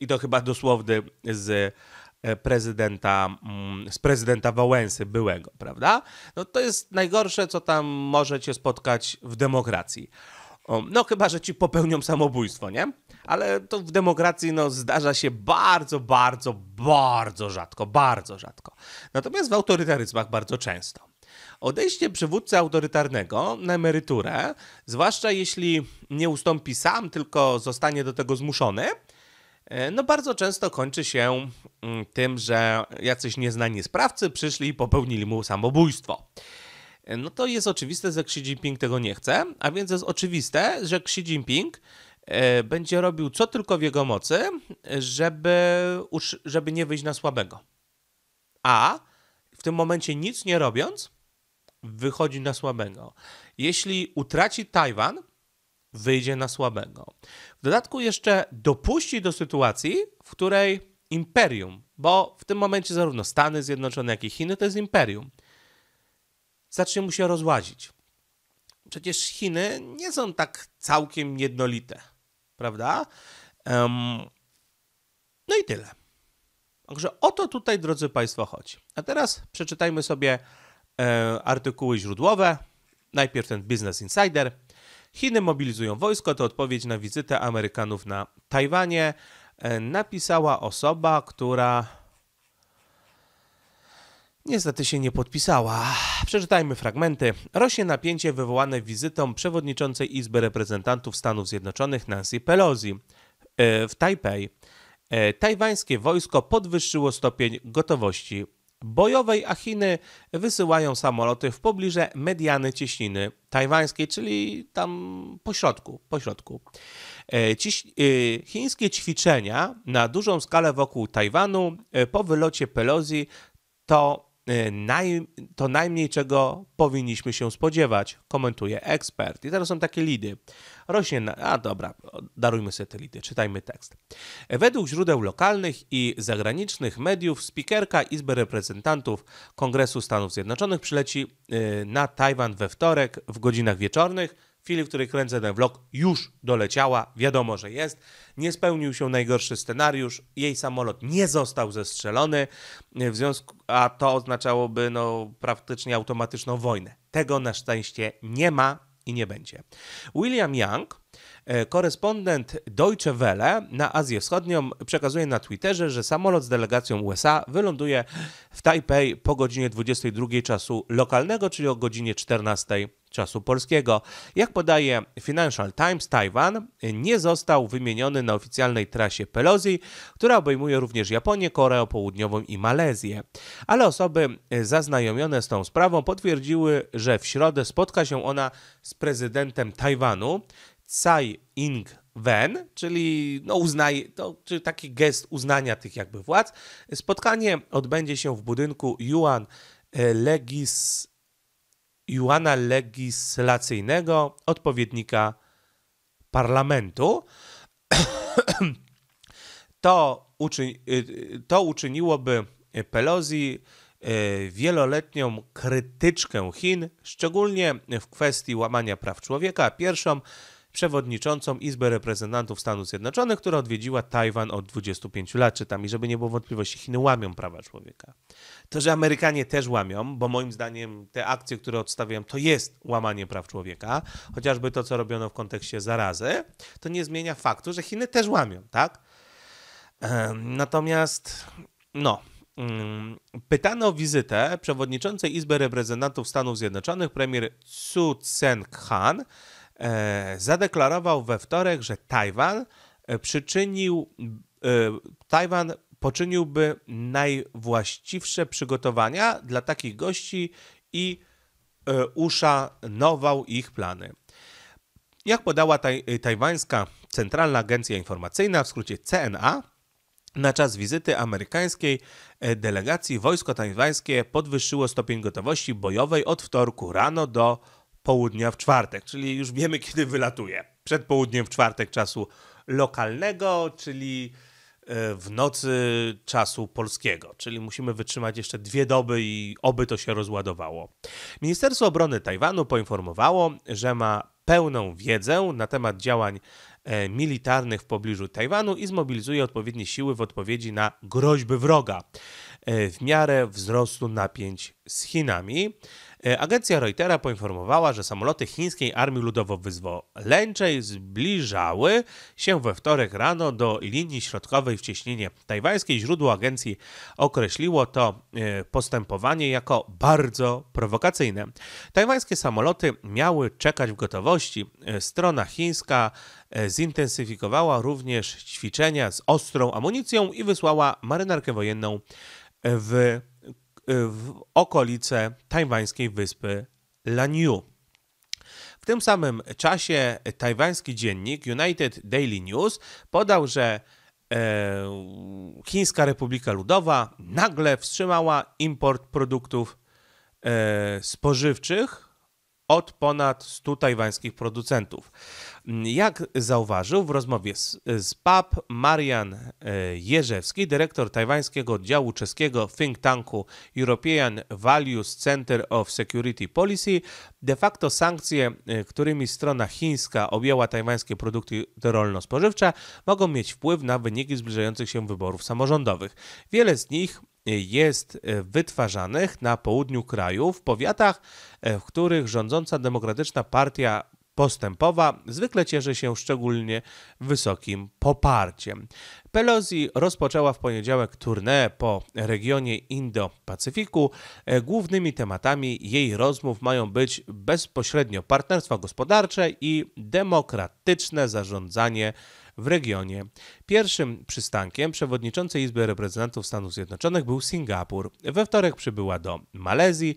i to chyba dosłowny, z e, prezydenta, mm, z prezydenta Wałęsy, byłego, prawda? No to jest najgorsze, co tam może cię spotkać w demokracji. No chyba, że ci popełnią samobójstwo, nie? Ale to w demokracji no, zdarza się bardzo, bardzo, bardzo rzadko, bardzo rzadko. Natomiast w autorytaryzmach bardzo często. Odejście przywódcy autorytarnego na emeryturę, zwłaszcza jeśli nie ustąpi sam, tylko zostanie do tego zmuszony, e, no bardzo często kończy się mm, tym, że jacyś nieznani sprawcy przyszli i popełnili mu samobójstwo. E, no to jest oczywiste, że Xi Jinping tego nie chce, a więc jest oczywiste, że Xi Jinping e, będzie robił co tylko w jego mocy, żeby, żeby nie wyjść na słabego. A w tym momencie nic nie robiąc, wychodzi na słabego. Jeśli utraci Tajwan, wyjdzie na słabego. W dodatku jeszcze dopuści do sytuacji, w której imperium, bo w tym momencie zarówno Stany Zjednoczone, jak i Chiny to jest imperium, zacznie mu się rozłazić. Przecież Chiny nie są tak całkiem jednolite, prawda? Um, no i tyle. Także o to tutaj, drodzy Państwo, chodzi. A teraz przeczytajmy sobie E, artykuły źródłowe, najpierw ten Business Insider. Chiny mobilizują wojsko, to odpowiedź na wizytę Amerykanów na Tajwanie. E, napisała osoba, która niestety się nie podpisała. Przeczytajmy fragmenty. Rośnie napięcie wywołane wizytą przewodniczącej Izby Reprezentantów Stanów Zjednoczonych Nancy Pelosi e, w Tajpej. Tajwańskie wojsko podwyższyło stopień gotowości bojowej, a Chiny wysyłają samoloty w pobliże mediany Ciśniny tajwańskiej, czyli tam pośrodku. pośrodku. E, ciś, e, chińskie ćwiczenia na dużą skalę wokół Tajwanu e, po wylocie Pelosi to Y, naj, to najmniej czego powinniśmy się spodziewać, komentuje ekspert. I teraz są takie lidy. Rośnie, na, a dobra, darujmy sobie te lidy, czytajmy tekst. Według źródeł lokalnych i zagranicznych mediów, spikerka Izby Reprezentantów Kongresu Stanów Zjednoczonych przyleci y, na Tajwan we wtorek w godzinach wieczornych chwili, w której kręcę ten vlog, już doleciała, wiadomo, że jest. Nie spełnił się najgorszy scenariusz, jej samolot nie został zestrzelony, w związku, a to oznaczałoby no, praktycznie automatyczną wojnę. Tego na szczęście nie ma i nie będzie. William Young, e, korespondent Deutsche Welle na Azję Wschodnią, przekazuje na Twitterze, że samolot z delegacją USA wyląduje w Taipei po godzinie 22 czasu lokalnego, czyli o godzinie 14 czasu polskiego. Jak podaje Financial Times, Tajwan nie został wymieniony na oficjalnej trasie Pelosi, która obejmuje również Japonię, Koreę Południową i Malezję. Ale osoby zaznajomione z tą sprawą potwierdziły, że w środę spotka się ona z prezydentem Tajwanu, Tsai Ing-wen, czyli no uznaj, to, czy taki gest uznania tych jakby władz. Spotkanie odbędzie się w budynku Yuan Legis Juana Legislacyjnego, odpowiednika parlamentu. to, y, to uczyniłoby Pelosi y, wieloletnią krytyczkę Chin, szczególnie w kwestii łamania praw człowieka, pierwszą przewodniczącą Izby Reprezentantów Stanów Zjednoczonych, która odwiedziła Tajwan od 25 lat, czytam. I żeby nie było wątpliwości, Chiny łamią prawa człowieka. To, że Amerykanie też łamią, bo moim zdaniem te akcje, które odstawiam, to jest łamanie praw człowieka, chociażby to, co robiono w kontekście zarazy, to nie zmienia faktu, że Chiny też łamią, tak? Natomiast, no, mm, Pytano o wizytę przewodniczącej Izby Reprezentantów Stanów Zjednoczonych premier Tsu Tseng khan E, zadeklarował we wtorek, że Tajwan e, przyczynił, e, Tajwan poczyniłby najwłaściwsze przygotowania dla takich gości i uszanował ich plany. Jak podała taj, tajwańska Centralna Agencja Informacyjna, w skrócie CNA, na czas wizyty amerykańskiej delegacji wojsko tajwańskie podwyższyło stopień gotowości bojowej od wtorku rano do południa w czwartek, czyli już wiemy, kiedy wylatuje. Przed południem w czwartek czasu lokalnego, czyli e, w nocy czasu polskiego, czyli musimy wytrzymać jeszcze dwie doby i oby to się rozładowało. Ministerstwo Obrony Tajwanu poinformowało, że ma pełną wiedzę na temat działań e, militarnych w pobliżu Tajwanu i zmobilizuje odpowiednie siły w odpowiedzi na groźby wroga e, w miarę wzrostu napięć z Chinami. E, agencja Reutera poinformowała, że samoloty chińskiej armii ludowo-wyzwoleńczej zbliżały się we wtorek rano do linii środkowej w cieśninie tajwańskiej. Źródło agencji określiło to e, postępowanie jako bardzo prowokacyjne. Tajwańskie samoloty miały czekać w gotowości. E, strona chińska zintensyfikowała również ćwiczenia z ostrą amunicją i wysłała marynarkę wojenną w Y, w okolice tajwańskiej wyspy Lanyu. W tym samym czasie tajwański dziennik United Daily News podał, że e, Chińska Republika Ludowa nagle wstrzymała import produktów e, spożywczych od ponad 100 tajwańskich producentów. Jak zauważył w rozmowie z, z PAP Marian e, Jerzewski, dyrektor tajwańskiego oddziału czeskiego think tanku European Values Center of Security Policy, de facto sankcje, e, którymi strona chińska objęła tajwańskie produkty rolno-spożywcze, mogą mieć wpływ na wyniki zbliżających się wyborów samorządowych. Wiele z nich jest e, wytwarzanych na południu kraju, w powiatach, e, w których rządząca Demokratyczna Partia Postępowa zwykle cieszy się szczególnie wysokim poparciem. Pelosi rozpoczęła w poniedziałek tournée po regionie Indo-Pacyfiku. E, głównymi tematami jej rozmów mają być bezpośrednio partnerstwa gospodarcze i demokratyczne zarządzanie w regionie. Pierwszym przystankiem przewodniczącej Izby Reprezentantów Stanów Zjednoczonych był Singapur. We wtorek przybyła do Malezji,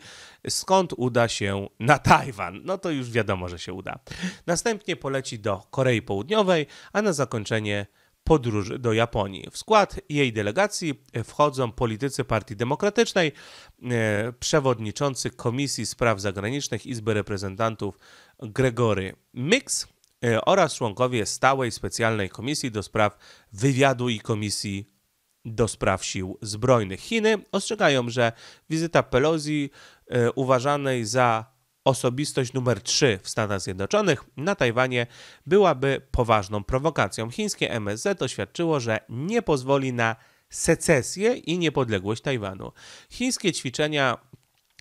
skąd uda się na Tajwan. No to już wiadomo, że się uda. Następnie poleci do Korei Południowej, a na zakończenie podróży do Japonii. W skład jej delegacji wchodzą politycy Partii Demokratycznej, e, przewodniczący Komisji Spraw Zagranicznych Izby Reprezentantów Gregory Mix, E, oraz członkowie stałej specjalnej komisji do spraw wywiadu i komisji do spraw sił zbrojnych. Chiny ostrzegają, że wizyta Pelosi e, uważanej za osobistość numer 3 w Stanach Zjednoczonych na Tajwanie byłaby poważną prowokacją. Chińskie MSZ oświadczyło, że nie pozwoli na secesję i niepodległość Tajwanu. Chińskie ćwiczenia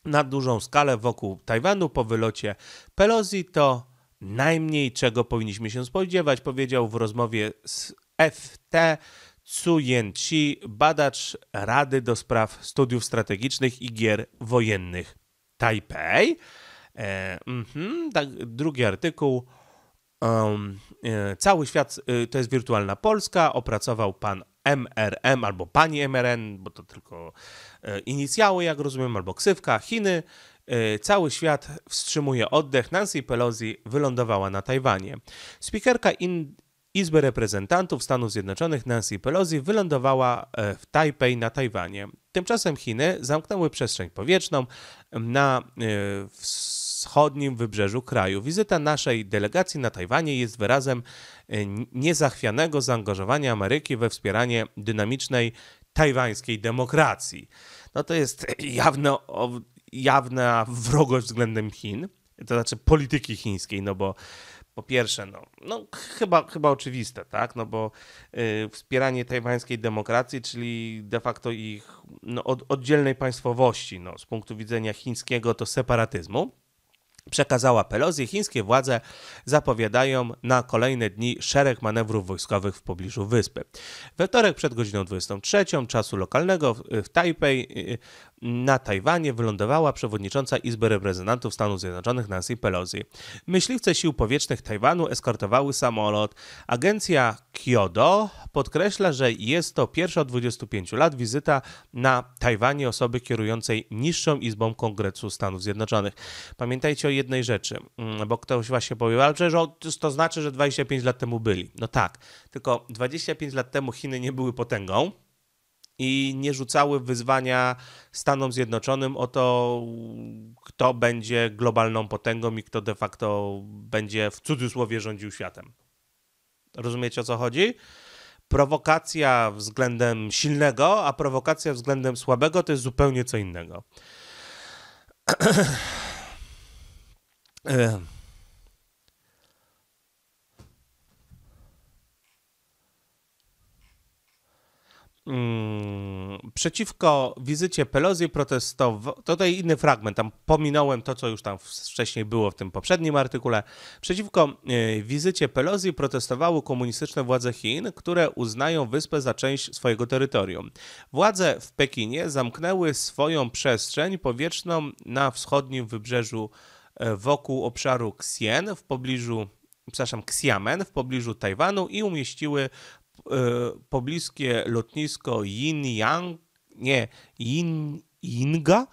na dużą skalę wokół Tajwanu po wylocie Pelosi to najmniej, czego powinniśmy się spodziewać, powiedział w rozmowie z FT Tsu Yen-chi, badacz Rady do Spraw Studiów Strategicznych i Gier Wojennych Taipei. E, mm-hmm, tak, drugi artykuł. Um, e, cały świat e, to jest wirtualna Polska. Opracował pan MRM albo pani MRN, bo to tylko e, inicjały, jak rozumiem, albo ksywka, Chiny. E, cały świat wstrzymuje oddech. Nancy Pelosi wylądowała na Tajwanie. Spikerka in Izby Reprezentantów Stanów Zjednoczonych Nancy Pelosi wylądowała e, w Tajpej na Tajwanie. Tymczasem Chiny zamknęły przestrzeń powietrzną na e, wschodnim wybrzeżu kraju. Wizyta naszej delegacji na Tajwanie jest wyrazem niezachwianego zaangażowania Ameryki we wspieranie dynamicznej tajwańskiej demokracji. No to jest jawno jawna wrogość względem Chin, to znaczy polityki chińskiej, no bo po pierwsze, no, no chyba, chyba oczywiste, tak? No bo y, wspieranie tajwańskiej demokracji, czyli de facto ich no, od, oddzielnej państwowości, no, z punktu widzenia chińskiego, to separatyzmu przekazała Pelosi, chińskie władze zapowiadają na kolejne dni szereg manewrów wojskowych w pobliżu wyspy. We wtorek przed godziną 23 czasu lokalnego w Tajpej y, na Tajwanie wylądowała przewodnicząca Izby Reprezentantów Stanów Zjednoczonych Nancy Pelosi. Myśliwce sił powietrznych Tajwanu eskortowały samolot. Agencja Kyodo podkreśla, że jest to pierwsza od 25 lat wizyta na Tajwanie osoby kierującej niższą izbą Kongresu Stanów Zjednoczonych. Pamiętajcie o jednej rzeczy, mm, bo ktoś właśnie powie, ale przecież to znaczy, że 25 lat temu byli. No tak, tylko 25 lat temu Chiny nie były potęgą i nie rzucały wyzwania Stanom Zjednoczonym o to, kto będzie globalną potęgą i kto de facto będzie w cudzysłowie rządził światem. Rozumiecie o co chodzi? Prowokacja względem silnego, a prowokacja względem słabego to jest zupełnie co innego. Ehm. Mm, przeciwko wizycie Pelosi protestował. Tutaj inny fragment, tam pominąłem to, co już tam wcześniej było w tym poprzednim artykule. Przeciwko e, wizycie Pelosi protestowały komunistyczne władze Chin, które uznają wyspę za część swojego terytorium. Władze w Pekinie zamknęły swoją przestrzeń powietrzną na wschodnim wybrzeżu e, wokół obszaru Xian w pobliżu przepraszam, Xiamen w pobliżu Tajwanu i umieściły E, pobliskie lotnisko Yin-Yang, nie, yin Inga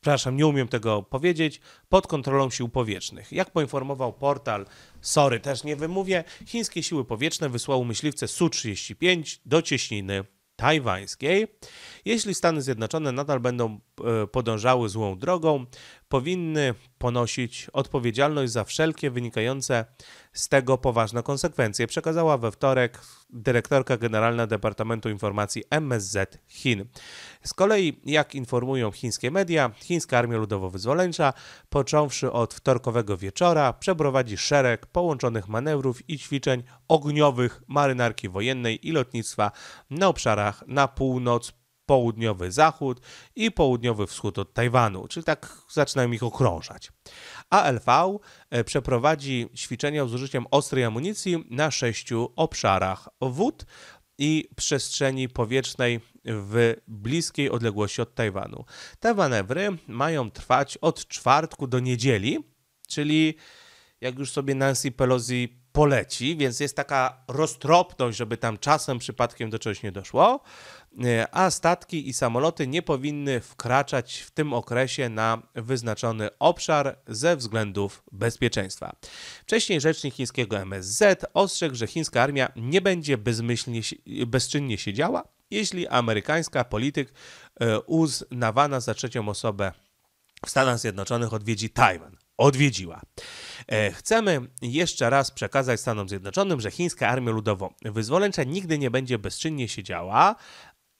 przepraszam, nie umiem tego powiedzieć, pod kontrolą sił powietrznych. Jak poinformował portal, sorry, też nie wymówię, chińskie siły powietrzne wysłały myśliwce Su-35 do cieśniny tajwańskiej. Jeśli Stany Zjednoczone nadal będą e, podążały złą drogą, powinny ponosić odpowiedzialność za wszelkie wynikające z tego poważne konsekwencje, przekazała we wtorek dyrektorka generalna Departamentu Informacji MSZ Chin. Z kolei, jak informują chińskie media, Chińska Armia Ludowo-Wyzwoleńcza, począwszy od wtorkowego wieczora, przeprowadzi szereg połączonych manewrów i ćwiczeń ogniowych marynarki wojennej i lotnictwa na obszarach na północ południowy zachód i południowy wschód od Tajwanu, czyli tak zaczynają ich okrążać. ALV e, przeprowadzi ćwiczenia z użyciem ostrej amunicji na sześciu obszarach wód i przestrzeni powietrznej w bliskiej odległości od Tajwanu. Te manewry mają trwać od czwartku do niedzieli, czyli jak już sobie Nancy Pelosi poleci, więc jest taka roztropność, żeby tam czasem przypadkiem do czegoś nie doszło. E, a statki i samoloty nie powinny wkraczać w tym okresie na wyznaczony obszar ze względów bezpieczeństwa. Wcześniej rzecznik chińskiego MSZ ostrzegł, że chińska armia nie będzie bezmyślnie, bezczynnie siedziała, jeśli amerykańska polityk e, uznawana za trzecią osobę w Stanach Zjednoczonych odwiedzi Tajwan odwiedziła. E, chcemy jeszcze raz przekazać Stanom Zjednoczonym, że chińska armia ludowo-wyzwoleńcza nigdy nie będzie bezczynnie siedziała,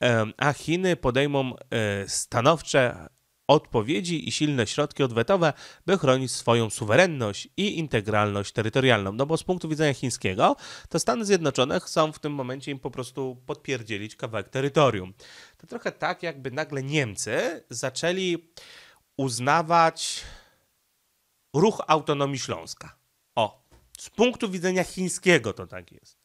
E, a Chiny podejmą e, stanowcze odpowiedzi i silne środki odwetowe, by chronić swoją suwerenność i integralność terytorialną. No bo z punktu widzenia chińskiego, to Stany Zjednoczone chcą w tym momencie im po prostu podpierdzielić kawałek terytorium. To trochę tak, jakby nagle Niemcy zaczęli uznawać ruch autonomii Śląska. O, z punktu widzenia chińskiego to tak jest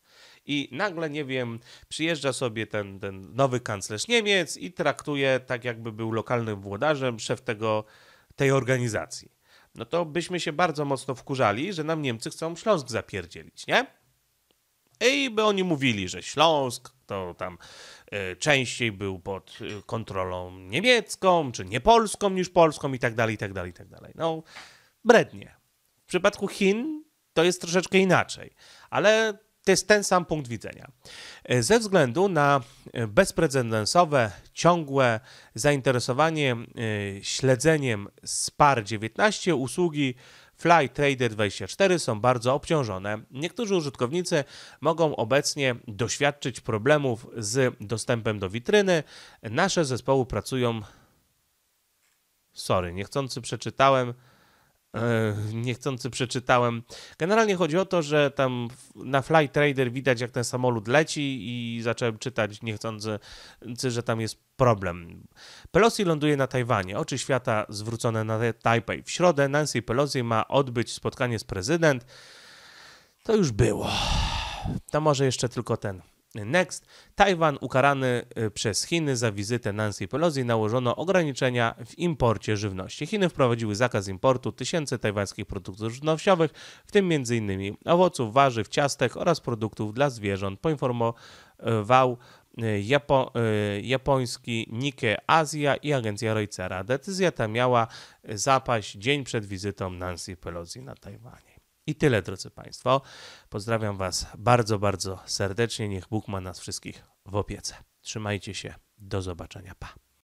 i nagle, nie wiem, przyjeżdża sobie ten, ten nowy kanclerz Niemiec i traktuje tak, jakby był lokalnym włodarzem, szef tego, tej organizacji. No to byśmy się bardzo mocno wkurzali, że nam Niemcy chcą Śląsk zapierdzielić, nie? I by oni mówili, że Śląsk to tam y, częściej był pod e, kontrolą niemiecką, czy nie polską niż polską i tak dalej, i tak dalej, i tak dalej. No, brednie. W przypadku Chin to jest troszeczkę inaczej, ale to jest ten sam punkt widzenia. E, ze względu na e, bezprecedensowe, ciągłe zainteresowanie e, śledzeniem SPAR 19, usługi FlyTrader24 są bardzo obciążone. Niektórzy użytkownicy mogą obecnie doświadczyć problemów z dostępem do witryny. Nasze zespoły pracują. Sorry, niechcący przeczytałem E, niechcący przeczytałem. Generalnie chodzi o to, że tam na Fly Trader widać, jak ten samolot leci i zacząłem czytać niechcący, że tam jest problem. Pelosi ląduje na Tajwanie. Oczy świata zwrócone na Tajpej. W środę Nancy Pelosi ma odbyć spotkanie z prezydent. To już było. To może jeszcze tylko ten Next. Tajwan ukarany y, przez Chiny za wizytę Nancy Pelosi nałożono ograniczenia w imporcie żywności. Chiny wprowadziły zakaz importu tysięcy tajwańskich produktów żywnościowych, w tym m.in. owoców, warzyw, ciastek oraz produktów dla zwierząt, poinformował y, Japo, y, japoński Nikkei Azja i agencja Reutera. Decyzja ta miała zapaść dzień przed wizytą Nancy Pelosi na Tajwanie. I tyle, drodzy Państwo. Pozdrawiam Was bardzo, bardzo serdecznie. Niech Bóg ma nas wszystkich w opiece. Trzymajcie się. Do zobaczenia. Pa.